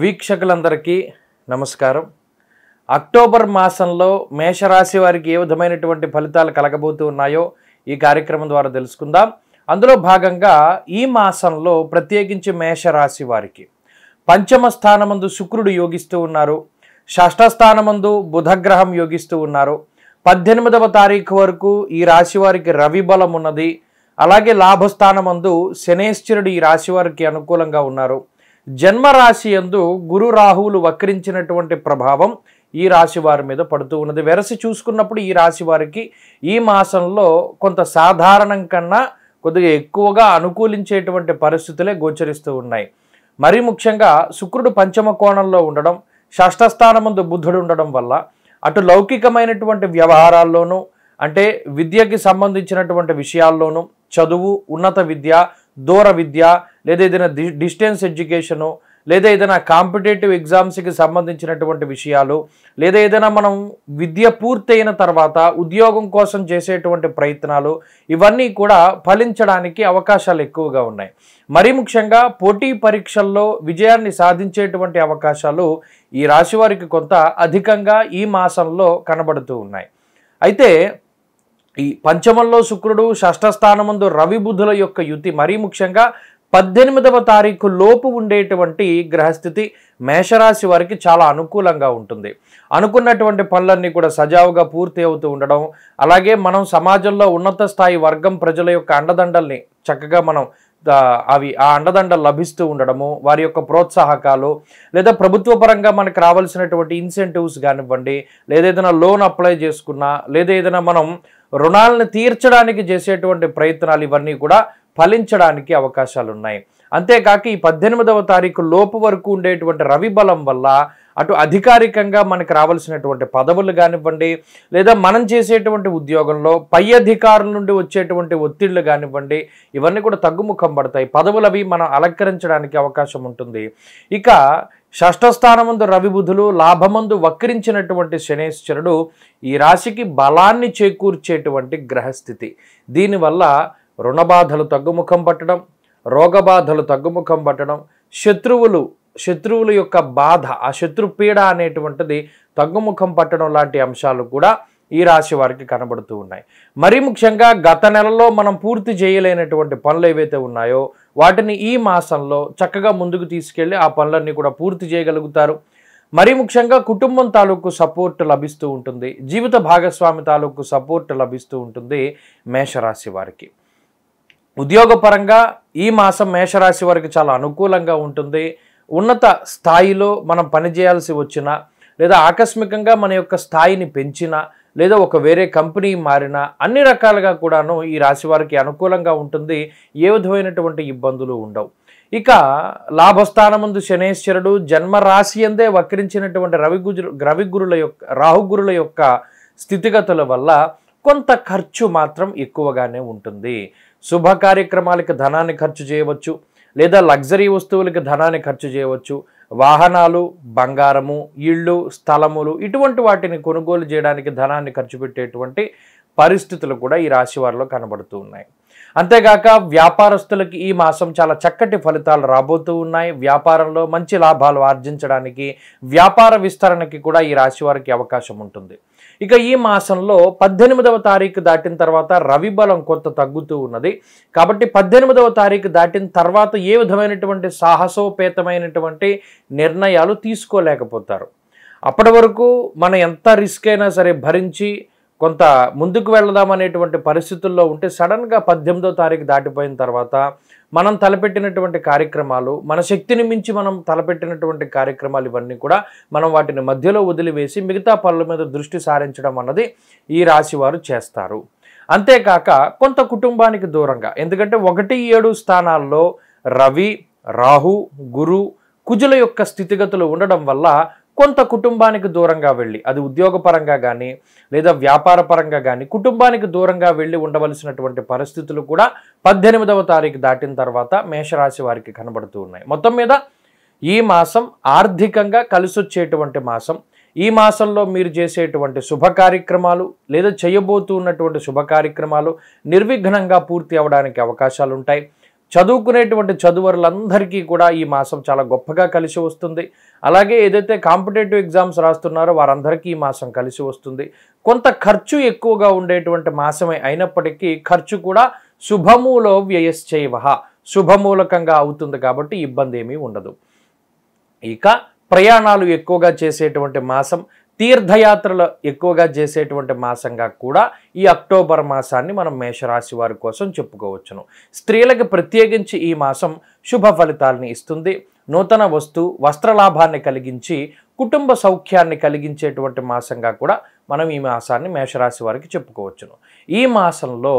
వీక్షకులందరికీ నమస్కారం అక్టోబర్ మాసంలో మేషరాశి వారికి ఏ విధమైనటువంటి ఫలితాలు కలగబోతూ ఉన్నాయో ఈ కార్యక్రమం ద్వారా తెలుసుకుందాం అందులో భాగంగా ఈ మాసంలో ప్రత్యేకించి మేషరాశి వారికి పంచమ స్థానమందు శుక్రుడు యోగిస్తూ ఉన్నారు స్థానమందు బుధగ్రహం యోగిస్తూ ఉన్నారు పద్దెనిమిదవ తారీఖు వరకు ఈ రాశి వారికి రవి బలం ఉన్నది అలాగే లాభస్థానమందు శనేశ్వరుడు ఈ రాశి వారికి అనుకూలంగా ఉన్నారు జన్మరాశి ఎందు గురు రాహువులు వక్రించినటువంటి ప్రభావం ఈ రాశి వారి మీద పడుతూ ఉన్నది వెరసి చూసుకున్నప్పుడు ఈ రాశి వారికి ఈ మాసంలో కొంత సాధారణం కన్నా కొద్దిగా ఎక్కువగా అనుకూలించేటువంటి పరిస్థితులే గోచరిస్తూ ఉన్నాయి మరీ ముఖ్యంగా శుక్రుడు పంచమ కోణంలో ఉండడం ముందు బుద్ధుడు ఉండడం వల్ల అటు లౌకికమైనటువంటి వ్యవహారాల్లోనూ అంటే విద్యకి సంబంధించినటువంటి విషయాల్లోనూ చదువు ఉన్నత విద్య దూర విద్య లేదా ఏదైనా డిస్టెన్స్ ఎడ్యుకేషను లేదా ఏదైనా కాంపిటేటివ్ ఎగ్జామ్స్కి సంబంధించినటువంటి విషయాలు లేదా ఏదైనా మనం విద్య పూర్తయిన తర్వాత ఉద్యోగం కోసం చేసేటువంటి ప్రయత్నాలు ఇవన్నీ కూడా ఫలించడానికి అవకాశాలు ఎక్కువగా ఉన్నాయి మరీ ముఖ్యంగా పోటీ పరీక్షల్లో విజయాన్ని సాధించేటువంటి అవకాశాలు ఈ రాశి వారికి కొంత అధికంగా ఈ మాసంలో కనబడుతూ ఉన్నాయి అయితే ఈ పంచమంలో శుక్రుడు షష్ఠస్థానముందు రవి బుధుల యొక్క యుతి మరీ ముఖ్యంగా పద్దెనిమిదవ తారీఖు లోపు ఉండేటువంటి గ్రహస్థితి మేషరాశి వారికి చాలా అనుకూలంగా ఉంటుంది అనుకున్నటువంటి పనులన్నీ కూడా సజావుగా పూర్తి అవుతూ ఉండడం అలాగే మనం సమాజంలో ఉన్నత స్థాయి వర్గం ప్రజల యొక్క అండదండల్ని చక్కగా మనం అవి ఆ అండదండ లభిస్తూ ఉండడము వారి యొక్క ప్రోత్సాహకాలు లేదా ప్రభుత్వ పరంగా మనకు రావాల్సినటువంటి ఇన్సెంటివ్స్ కానివ్వండి లేదా ఏదైనా లోన్ అప్లై చేసుకున్నా లేదా ఏదైనా మనం రుణాలను తీర్చడానికి చేసేటువంటి ప్రయత్నాలు ఇవన్నీ కూడా ఫలించడానికి అవకాశాలు ఉన్నాయి అంతేకాక ఈ పద్దెనిమిదవ తారీఖు లోపు వరకు ఉండేటువంటి రవి బలం వల్ల అటు అధికారికంగా మనకు రావాల్సినటువంటి పదవులు కానివ్వండి లేదా మనం చేసేటువంటి ఉద్యోగంలో పై అధికారుల నుండి వచ్చేటువంటి ఒత్తిళ్లు కానివ్వండి ఇవన్నీ కూడా తగ్గుముఖం పడతాయి పదవులవి మనం అలంకరించడానికి అవకాశం ఉంటుంది ఇక షష్ఠస్థానముందు రవిబుధులు లాభమందు వక్రించినటువంటి శనేశ్వరుడు ఈ రాశికి బలాన్ని చేకూర్చేటువంటి గ్రహస్థితి దీనివల్ల రుణబాధలు తగ్గుముఖం పట్టడం రోగబాధలు తగ్గుముఖం పట్టడం శత్రువులు శత్రువుల యొక్క బాధ ఆ శత్రు పీడ అనేటువంటిది తగ్గుముఖం పట్టడం లాంటి అంశాలు కూడా ఈ రాశి వారికి కనబడుతూ ఉన్నాయి మరీ ముఖ్యంగా గత నెలలో మనం పూర్తి చేయలేనటువంటి పనులు ఏవైతే ఉన్నాయో వాటిని ఈ మాసంలో చక్కగా ముందుకు తీసుకెళ్ళి ఆ పనులన్నీ కూడా పూర్తి చేయగలుగుతారు మరీ ముఖ్యంగా కుటుంబం తాలూకు సపోర్ట్ లభిస్తూ ఉంటుంది జీవిత భాగస్వామి తాలూకు సపోర్ట్ లభిస్తూ ఉంటుంది మేషరాశి వారికి ఉద్యోగపరంగా ఈ మాసం మేషరాశి వారికి చాలా అనుకూలంగా ఉంటుంది ఉన్నత స్థాయిలో మనం పనిచేయాల్సి వచ్చినా లేదా ఆకస్మికంగా మన యొక్క స్థాయిని పెంచినా లేదా ఒక వేరే కంపెనీ మారినా అన్ని రకాలుగా కూడాను ఈ రాశి వారికి అనుకూలంగా ఉంటుంది ఏ విధమైనటువంటి ఇబ్బందులు ఉండవు ఇక లాభస్థానముందు శనేశ్వరుడు జన్మరాశి అందే వక్రించినటువంటి రవి గుజు యొక్క రాహుగురుల యొక్క స్థితిగతుల వల్ల కొంత ఖర్చు మాత్రం ఎక్కువగానే ఉంటుంది శుభ కార్యక్రమాలకు ధనాన్ని ఖర్చు చేయవచ్చు లేదా లగ్జరీ వస్తువులకు ధనాన్ని ఖర్చు చేయవచ్చు వాహనాలు బంగారము ఇళ్ళు స్థలములు ఇటువంటి వాటిని కొనుగోలు చేయడానికి ధనాన్ని ఖర్చు పెట్టేటువంటి పరిస్థితులు కూడా ఈ రాశి వారిలో కనబడుతూ ఉన్నాయి అంతేగాక వ్యాపారస్తులకి ఈ మాసం చాలా చక్కటి ఫలితాలు రాబోతూ ఉన్నాయి వ్యాపారంలో మంచి లాభాలు ఆర్జించడానికి వ్యాపార విస్తరణకి కూడా ఈ రాశి వారికి అవకాశం ఉంటుంది ఇక ఈ మాసంలో పద్దెనిమిదవ తారీఖు దాటిన తర్వాత రవి బలం కొంత తగ్గుతూ ఉన్నది కాబట్టి పద్దెనిమిదవ తారీఖు దాటిన తర్వాత ఏ విధమైనటువంటి సాహసోపేతమైనటువంటి నిర్ణయాలు తీసుకోలేకపోతారు అప్పటి వరకు మనం ఎంత రిస్క్ అయినా సరే భరించి కొంత ముందుకు వెళదాం అనేటువంటి పరిస్థితుల్లో ఉంటే సడన్గా పద్దెనిమిదో తారీఖు దాటిపోయిన తర్వాత మనం తలపెట్టినటువంటి కార్యక్రమాలు మన శక్తిని మించి మనం తలపెట్టినటువంటి కార్యక్రమాలు ఇవన్నీ కూడా మనం వాటిని మధ్యలో వదిలివేసి మిగతా పనుల మీద దృష్టి సారించడం అన్నది ఈ రాశివారు చేస్తారు అంతేకాక కొంత కుటుంబానికి దూరంగా ఎందుకంటే ఒకటి ఏడు స్థానాల్లో రవి రాహు గురు కుజుల యొక్క స్థితిగతులు ఉండడం వల్ల కొంత కుటుంబానికి దూరంగా వెళ్ళి అది ఉద్యోగపరంగా కానీ లేదా వ్యాపార పరంగా కానీ కుటుంబానికి దూరంగా వెళ్ళి ఉండవలసినటువంటి పరిస్థితులు కూడా పద్దెనిమిదవ తారీఖు దాటిన తర్వాత మేషరాశి వారికి కనబడుతూ ఉన్నాయి మొత్తం మీద ఈ మాసం ఆర్థికంగా కలిసొచ్చేటువంటి మాసం ఈ మాసంలో మీరు చేసేటువంటి శుభ కార్యక్రమాలు లేదా చేయబోతున్నటువంటి శుభ కార్యక్రమాలు నిర్విఘ్నంగా పూర్తి అవడానికి అవకాశాలు ఉంటాయి చదువుకునేటువంటి చదువరులందరికీ కూడా ఈ మాసం చాలా గొప్పగా కలిసి వస్తుంది అలాగే ఏదైతే కాంపిటేటివ్ ఎగ్జామ్స్ రాస్తున్నారో వారందరికీ ఈ మాసం కలిసి వస్తుంది కొంత ఖర్చు ఎక్కువగా ఉండేటువంటి మాసమే అయినప్పటికీ ఖర్చు కూడా శుభములో వ్యయశ్చైవ శుభమూలకంగా అవుతుంది కాబట్టి ఇబ్బంది ఏమీ ఉండదు ఇక ప్రయాణాలు ఎక్కువగా చేసేటువంటి మాసం తీర్థయాత్రలు ఎక్కువగా చేసేటువంటి మాసంగా కూడా ఈ అక్టోబర్ మాసాన్ని మనం మేషరాశి వారి కోసం చెప్పుకోవచ్చును స్త్రీలకు ప్రత్యేకించి ఈ మాసం శుభ ఫలితాలని ఇస్తుంది నూతన వస్తు వస్త్రలాభాన్ని కలిగించి కుటుంబ సౌఖ్యాన్ని కలిగించేటువంటి మాసంగా కూడా మనం ఈ మాసాన్ని మేషరాశి వారికి చెప్పుకోవచ్చును ఈ మాసంలో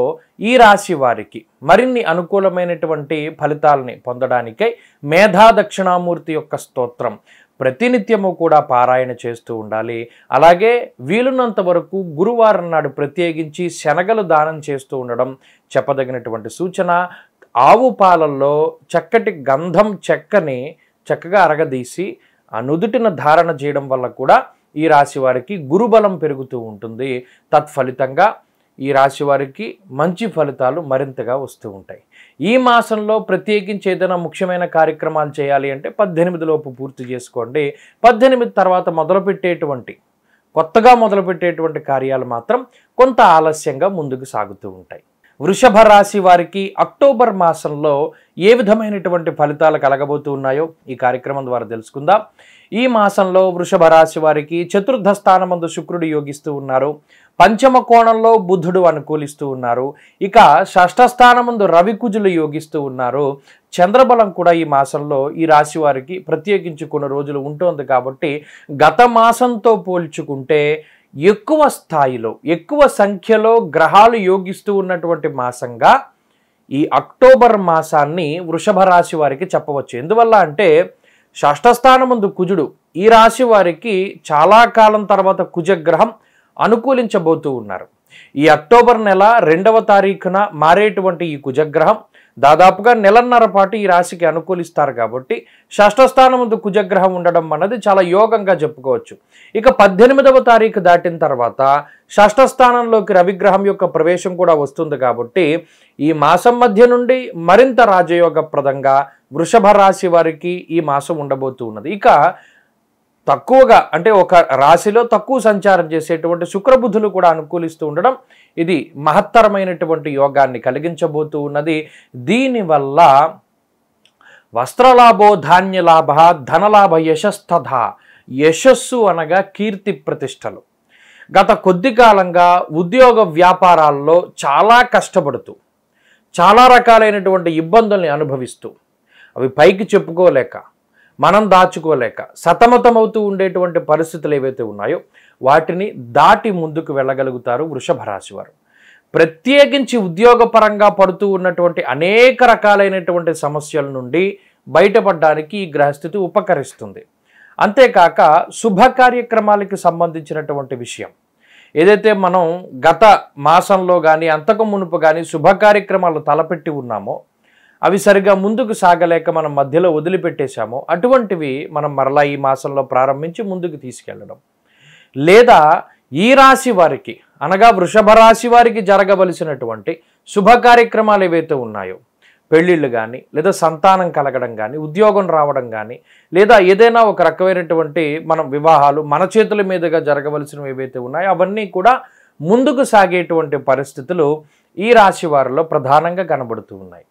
ఈ రాశి వారికి మరిన్ని అనుకూలమైనటువంటి ఫలితాలని పొందడానికై మేధా దక్షిణామూర్తి యొక్క స్తోత్రం ప్రతినిత్యము కూడా పారాయణ చేస్తూ ఉండాలి అలాగే వీలున్నంత వరకు గురువారం నాడు ప్రత్యేకించి శనగలు దానం చేస్తూ ఉండడం చెప్పదగినటువంటి సూచన ఆవు పాలల్లో చక్కటి గంధం చెక్కని చక్కగా అరగదీసి నుదుటిన ధారణ చేయడం వల్ల కూడా ఈ రాశి వారికి గురుబలం పెరుగుతూ ఉంటుంది తత్ఫలితంగా ఈ రాశి వారికి మంచి ఫలితాలు మరింతగా వస్తూ ఉంటాయి ఈ మాసంలో ప్రత్యేకించి ఏదైనా ముఖ్యమైన కార్యక్రమాలు చేయాలి అంటే పద్దెనిమిదిలోపు పూర్తి చేసుకోండి పద్దెనిమిది తర్వాత మొదలుపెట్టేటువంటి కొత్తగా మొదలుపెట్టేటువంటి కార్యాలు మాత్రం కొంత ఆలస్యంగా ముందుకు సాగుతూ ఉంటాయి వృషభ రాశి వారికి అక్టోబర్ మాసంలో ఏ విధమైనటువంటి ఫలితాలు కలగబోతూ ఉన్నాయో ఈ కార్యక్రమం ద్వారా తెలుసుకుందాం ఈ మాసంలో వృషభ రాశి వారికి చతుర్థ స్థానమందు శుక్రుడు యోగిస్తూ ఉన్నారు పంచమ కోణంలో బుద్ధుడు అనుకూలిస్తూ ఉన్నారు ఇక షష్ఠ స్థానమందు రవి కుజులు యోగిస్తూ ఉన్నారు చంద్రబలం కూడా ఈ మాసంలో ఈ రాశి వారికి ప్రత్యేకించుకున్న రోజులు ఉంటుంది కాబట్టి గత మాసంతో పోల్చుకుంటే ఎక్కువ స్థాయిలో ఎక్కువ సంఖ్యలో గ్రహాలు యోగిస్తూ ఉన్నటువంటి మాసంగా ఈ అక్టోబర్ మాసాన్ని వృషభ రాశి వారికి చెప్పవచ్చు ఎందువల్ల అంటే ముందు కుజుడు ఈ రాశి వారికి చాలా కాలం తర్వాత కుజగ్రహం అనుకూలించబోతూ ఉన్నారు ఈ అక్టోబర్ నెల రెండవ తారీఖున మారేటువంటి ఈ కుజగ్రహం దాదాపుగా నెలన్నర పాటు ఈ రాశికి అనుకూలిస్తారు కాబట్టి షష్టస్థానం ముందు కుజగ్రహం ఉండడం అన్నది చాలా యోగంగా చెప్పుకోవచ్చు ఇక పద్దెనిమిదవ తారీఖు దాటిన తర్వాత షష్టస్థానంలోకి రవిగ్రహం యొక్క ప్రవేశం కూడా వస్తుంది కాబట్టి ఈ మాసం మధ్య నుండి మరింత రాజయోగప్రదంగా వృషభ రాశి వారికి ఈ మాసం ఉండబోతున్నది ఇక తక్కువగా అంటే ఒక రాశిలో తక్కువ సంచారం చేసేటువంటి శుక్రబుద్ధులు కూడా అనుకూలిస్తూ ఉండడం ఇది మహత్తరమైనటువంటి యోగాన్ని కలిగించబోతూ ఉన్నది దీనివల్ల వస్త్రలాభో ధాన్య లాభ ధనలాభ యశస్తథ యశస్సు అనగా కీర్తి ప్రతిష్టలు గత కొద్ది కాలంగా ఉద్యోగ వ్యాపారాల్లో చాలా కష్టపడుతూ చాలా రకాలైనటువంటి ఇబ్బందుల్ని అనుభవిస్తూ అవి పైకి చెప్పుకోలేక మనం దాచుకోలేక సతమతమవుతూ ఉండేటువంటి పరిస్థితులు ఏవైతే ఉన్నాయో వాటిని దాటి ముందుకు వెళ్ళగలుగుతారు వృషభ రాశి వారు ప్రత్యేకించి ఉద్యోగపరంగా పడుతూ ఉన్నటువంటి అనేక రకాలైనటువంటి సమస్యల నుండి బయటపడడానికి ఈ గ్రహస్థితి ఉపకరిస్తుంది అంతేకాక శుభ కార్యక్రమాలకి సంబంధించినటువంటి విషయం ఏదైతే మనం గత మాసంలో కానీ అంతకు మునుపు కానీ శుభ కార్యక్రమాలు తలపెట్టి ఉన్నామో అవి సరిగా ముందుకు సాగలేక మనం మధ్యలో వదిలిపెట్టేశామో అటువంటివి మనం మరలా ఈ మాసంలో ప్రారంభించి ముందుకు తీసుకెళ్ళడం లేదా ఈ రాశి వారికి అనగా వృషభ రాశి వారికి జరగవలసినటువంటి శుభ కార్యక్రమాలు ఏవైతే ఉన్నాయో పెళ్ళిళ్ళు కానీ లేదా సంతానం కలగడం కానీ ఉద్యోగం రావడం కానీ లేదా ఏదైనా ఒక రకమైనటువంటి మనం వివాహాలు మన చేతుల మీదుగా జరగవలసినవి ఏవైతే ఉన్నాయో అవన్నీ కూడా ముందుకు సాగేటువంటి పరిస్థితులు ఈ రాశి వారిలో ప్రధానంగా కనబడుతూ ఉన్నాయి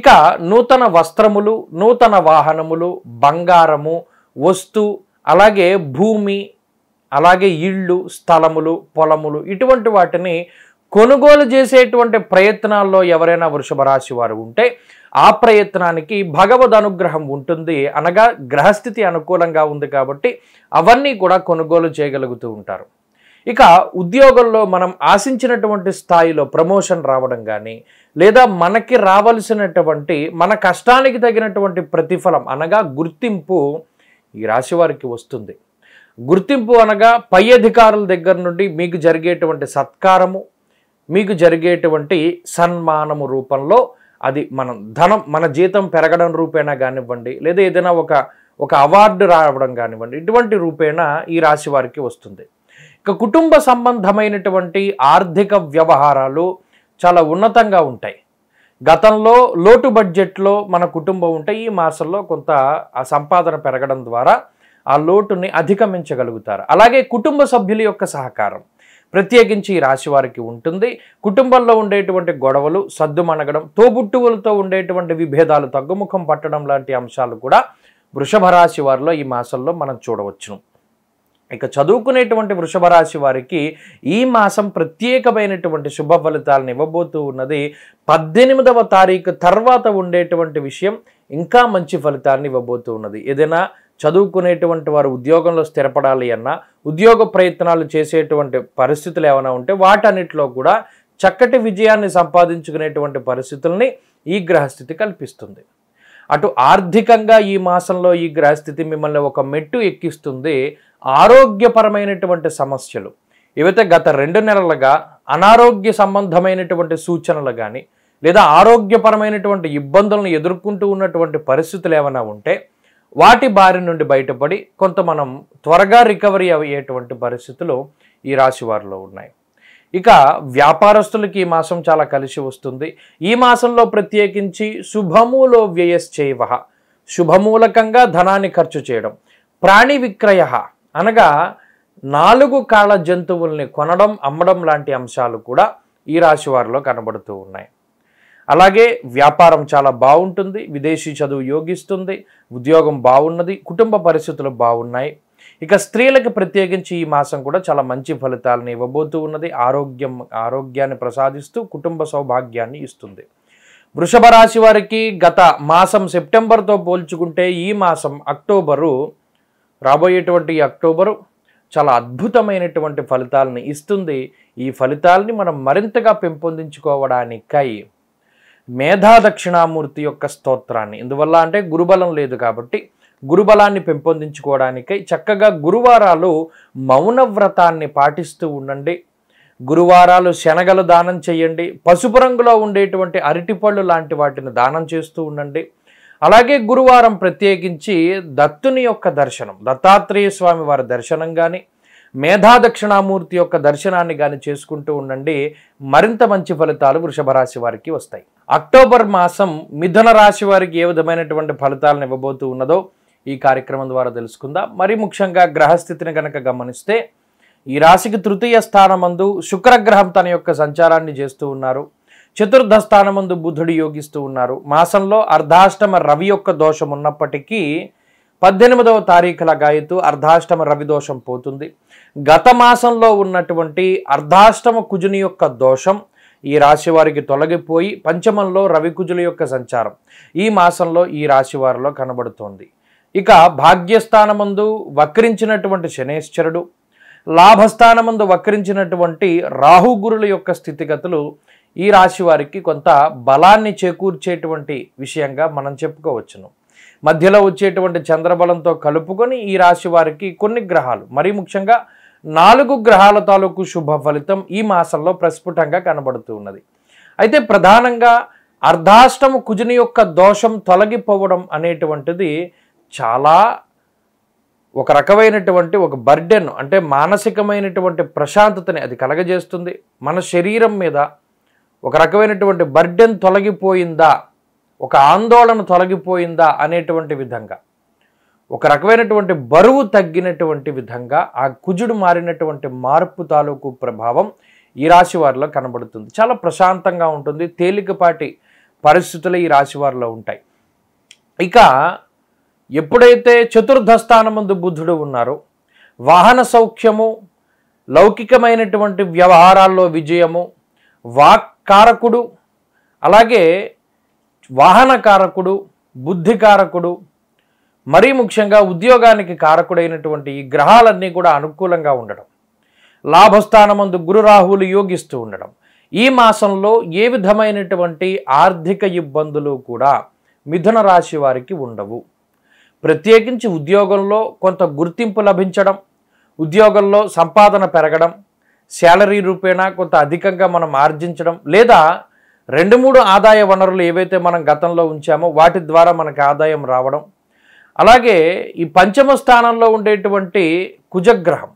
ఇక నూతన వస్త్రములు నూతన వాహనములు బంగారము వస్తు అలాగే భూమి అలాగే ఇళ్ళు స్థలములు పొలములు ఇటువంటి వాటిని కొనుగోలు చేసేటువంటి ప్రయత్నాల్లో ఎవరైనా వృషభ రాశి వారు ఉంటే ఆ ప్రయత్నానికి భగవద్ అనుగ్రహం ఉంటుంది అనగా గ్రహస్థితి అనుకూలంగా ఉంది కాబట్టి అవన్నీ కూడా కొనుగోలు చేయగలుగుతూ ఉంటారు ఇక ఉద్యోగంలో మనం ఆశించినటువంటి స్థాయిలో ప్రమోషన్ రావడం కానీ లేదా మనకి రావలసినటువంటి మన కష్టానికి తగినటువంటి ప్రతిఫలం అనగా గుర్తింపు ఈ రాశి వారికి వస్తుంది గుర్తింపు అనగా పై అధికారుల దగ్గర నుండి మీకు జరిగేటువంటి సత్కారము మీకు జరిగేటువంటి సన్మానము రూపంలో అది మనం ధనం మన జీతం పెరగడం రూపేణా కానివ్వండి లేదా ఏదైనా ఒక ఒక అవార్డు రావడం కానివ్వండి ఇటువంటి రూపేణా ఈ రాశి వారికి వస్తుంది ఇక కుటుంబ సంబంధమైనటువంటి ఆర్థిక వ్యవహారాలు చాలా ఉన్నతంగా ఉంటాయి గతంలో లోటు బడ్జెట్లో మన కుటుంబం ఉంటే ఈ మాసంలో కొంత ఆ సంపాదన పెరగడం ద్వారా ఆ లోటుని అధిగమించగలుగుతారు అలాగే కుటుంబ సభ్యుల యొక్క సహకారం ప్రత్యేకించి ఈ రాశి వారికి ఉంటుంది కుటుంబంలో ఉండేటువంటి గొడవలు సద్దుమణగడం తోబుట్టువులతో ఉండేటువంటి విభేదాలు తగ్గుముఖం పట్టడం లాంటి అంశాలు కూడా వృషభ రాశి వారిలో ఈ మాసంలో మనం చూడవచ్చును ఇక చదువుకునేటువంటి వృషభ రాశి వారికి ఈ మాసం ప్రత్యేకమైనటువంటి శుభ ఫలితాలను ఇవ్వబోతూ ఉన్నది పద్దెనిమిదవ తారీఖు తర్వాత ఉండేటువంటి విషయం ఇంకా మంచి ఫలితాన్ని ఇవ్వబోతూ ఉన్నది ఏదైనా చదువుకునేటువంటి వారు ఉద్యోగంలో స్థిరపడాలి అన్నా ఉద్యోగ ప్రయత్నాలు చేసేటువంటి పరిస్థితులు ఏమైనా ఉంటే వాటన్నిటిలో కూడా చక్కటి విజయాన్ని సంపాదించుకునేటువంటి పరిస్థితుల్ని ఈ గ్రహస్థితి కల్పిస్తుంది అటు ఆర్థికంగా ఈ మాసంలో ఈ గ్రహస్థితి మిమ్మల్ని ఒక మెట్టు ఎక్కిస్తుంది ఆరోగ్యపరమైనటువంటి సమస్యలు ఇవైతే గత రెండు నెలలుగా అనారోగ్య సంబంధమైనటువంటి సూచనలు కానీ లేదా ఆరోగ్యపరమైనటువంటి ఇబ్బందులను ఎదుర్కొంటూ ఉన్నటువంటి పరిస్థితులు ఏమైనా ఉంటే వాటి బారి నుండి బయటపడి కొంత మనం త్వరగా రికవరీ అయ్యేటువంటి పరిస్థితులు ఈ రాశి వారిలో ఉన్నాయి ఇక వ్యాపారస్తులకి ఈ మాసం చాలా కలిసి వస్తుంది ఈ మాసంలో ప్రత్యేకించి శుభములో వ్యయశ్చైవ శుభమూలకంగా ధనాన్ని ఖర్చు చేయడం ప్రాణి విక్రయ అనగా నాలుగు కాళ్ళ జంతువుల్ని కొనడం అమ్మడం లాంటి అంశాలు కూడా ఈ రాశి వారిలో కనబడుతూ ఉన్నాయి అలాగే వ్యాపారం చాలా బాగుంటుంది విదేశీ చదువు యోగిస్తుంది ఉద్యోగం బాగున్నది కుటుంబ పరిస్థితులు బాగున్నాయి ఇక స్త్రీలకు ప్రత్యేకించి ఈ మాసం కూడా చాలా మంచి ఫలితాలను ఇవ్వబోతూ ఉన్నది ఆరోగ్యం ఆరోగ్యాన్ని ప్రసాదిస్తూ కుటుంబ సౌభాగ్యాన్ని ఇస్తుంది వృషభ రాశి వారికి గత మాసం సెప్టెంబర్తో పోల్చుకుంటే ఈ మాసం అక్టోబరు రాబోయేటువంటి అక్టోబరు చాలా అద్భుతమైనటువంటి ఫలితాలను ఇస్తుంది ఈ ఫలితాలని మనం మరింతగా పెంపొందించుకోవడానికై మేధా దక్షిణామూర్తి యొక్క స్తోత్రాన్ని ఇందువల్ల అంటే గురుబలం లేదు కాబట్టి గురుబలాన్ని పెంపొందించుకోవడానికై చక్కగా గురువారాలు మౌన వ్రతాన్ని పాటిస్తూ ఉండండి గురువారాలు శనగలు దానం చేయండి పసుపు రంగులో ఉండేటువంటి అరటిపళ్ళు లాంటి వాటిని దానం చేస్తూ ఉండండి అలాగే గురువారం ప్రత్యేకించి దత్తుని యొక్క దర్శనం దత్తాత్రేయ స్వామి వారి దర్శనం కానీ మేధా దక్షిణామూర్తి యొక్క దర్శనాన్ని కానీ చేసుకుంటూ ఉండండి మరింత మంచి ఫలితాలు వృషభరాశి వారికి వస్తాయి అక్టోబర్ మాసం మిథున రాశి వారికి ఏ విధమైనటువంటి ఫలితాలను ఇవ్వబోతూ ఉన్నదో ఈ కార్యక్రమం ద్వారా తెలుసుకుందాం మరి ముఖ్యంగా గ్రహస్థితిని కనుక గమనిస్తే ఈ రాశికి తృతీయ స్థానమందు శుక్రగ్రహం తన యొక్క సంచారాన్ని చేస్తూ ఉన్నారు చతుర్థ స్థానమందు బుధుడు యోగిస్తూ ఉన్నారు మాసంలో అర్ధాష్టమ రవి యొక్క దోషం ఉన్నప్పటికీ పద్దెనిమిదవ తారీఖుల గాయతూ అర్ధాష్టమ రవి దోషం పోతుంది గత మాసంలో ఉన్నటువంటి అర్ధాష్టమ కుజుని యొక్క దోషం ఈ రాశి వారికి తొలగిపోయి పంచమంలో రవికుజుల యొక్క సంచారం ఈ మాసంలో ఈ రాశి వారిలో కనబడుతోంది ఇక భాగ్యస్థానమందు వక్రించినటువంటి శనేశ్వరుడు లాభస్థానమందు వక్రించినటువంటి రాహుగురుల యొక్క స్థితిగతులు ఈ రాశి వారికి కొంత బలాన్ని చేకూర్చేటువంటి విషయంగా మనం చెప్పుకోవచ్చును మధ్యలో వచ్చేటువంటి చంద్రబలంతో కలుపుకొని ఈ రాశి వారికి కొన్ని గ్రహాలు మరీ ముఖ్యంగా నాలుగు గ్రహాల తాలూకు శుభ ఫలితం ఈ మాసంలో ప్రస్ఫుటంగా కనబడుతూ ఉన్నది అయితే ప్రధానంగా అర్ధాష్టము కుజుని యొక్క దోషం తొలగిపోవడం అనేటువంటిది చాలా ఒక రకమైనటువంటి ఒక బర్డెన్ అంటే మానసికమైనటువంటి ప్రశాంతతని అది కలగజేస్తుంది మన శరీరం మీద ఒక రకమైనటువంటి బర్డెన్ తొలగిపోయిందా ఒక ఆందోళన తొలగిపోయిందా అనేటువంటి విధంగా ఒక రకమైనటువంటి బరువు తగ్గినటువంటి విధంగా ఆ కుజుడు మారినటువంటి మార్పు తాలూకు ప్రభావం ఈ రాశి వారిలో కనబడుతుంది చాలా ప్రశాంతంగా ఉంటుంది తేలికపాటి పరిస్థితులు ఈ రాశి వారిలో ఉంటాయి ఇక ఎప్పుడైతే చతుర్థ స్థానమందు బుద్ధుడు ఉన్నారో వాహన సౌఖ్యము లౌకికమైనటువంటి వ్యవహారాల్లో విజయము వాక్కారకుడు అలాగే వాహనకారకుడు బుద్ధికారకుడు మరీ ముఖ్యంగా ఉద్యోగానికి కారకుడైనటువంటి ఈ గ్రహాలన్నీ కూడా అనుకూలంగా ఉండడం లాభస్థానమందు గురురాహువులు యోగిస్తూ ఉండడం ఈ మాసంలో ఏ విధమైనటువంటి ఆర్థిక ఇబ్బందులు కూడా మిథున రాశి వారికి ఉండవు ప్రత్యేకించి ఉద్యోగంలో కొంత గుర్తింపు లభించడం ఉద్యోగంలో సంపాదన పెరగడం శాలరీ రూపేణా కొంత అధికంగా మనం ఆర్జించడం లేదా రెండు మూడు ఆదాయ వనరులు ఏవైతే మనం గతంలో ఉంచామో వాటి ద్వారా మనకు ఆదాయం రావడం అలాగే ఈ పంచమ స్థానంలో ఉండేటువంటి కుజగ్రహం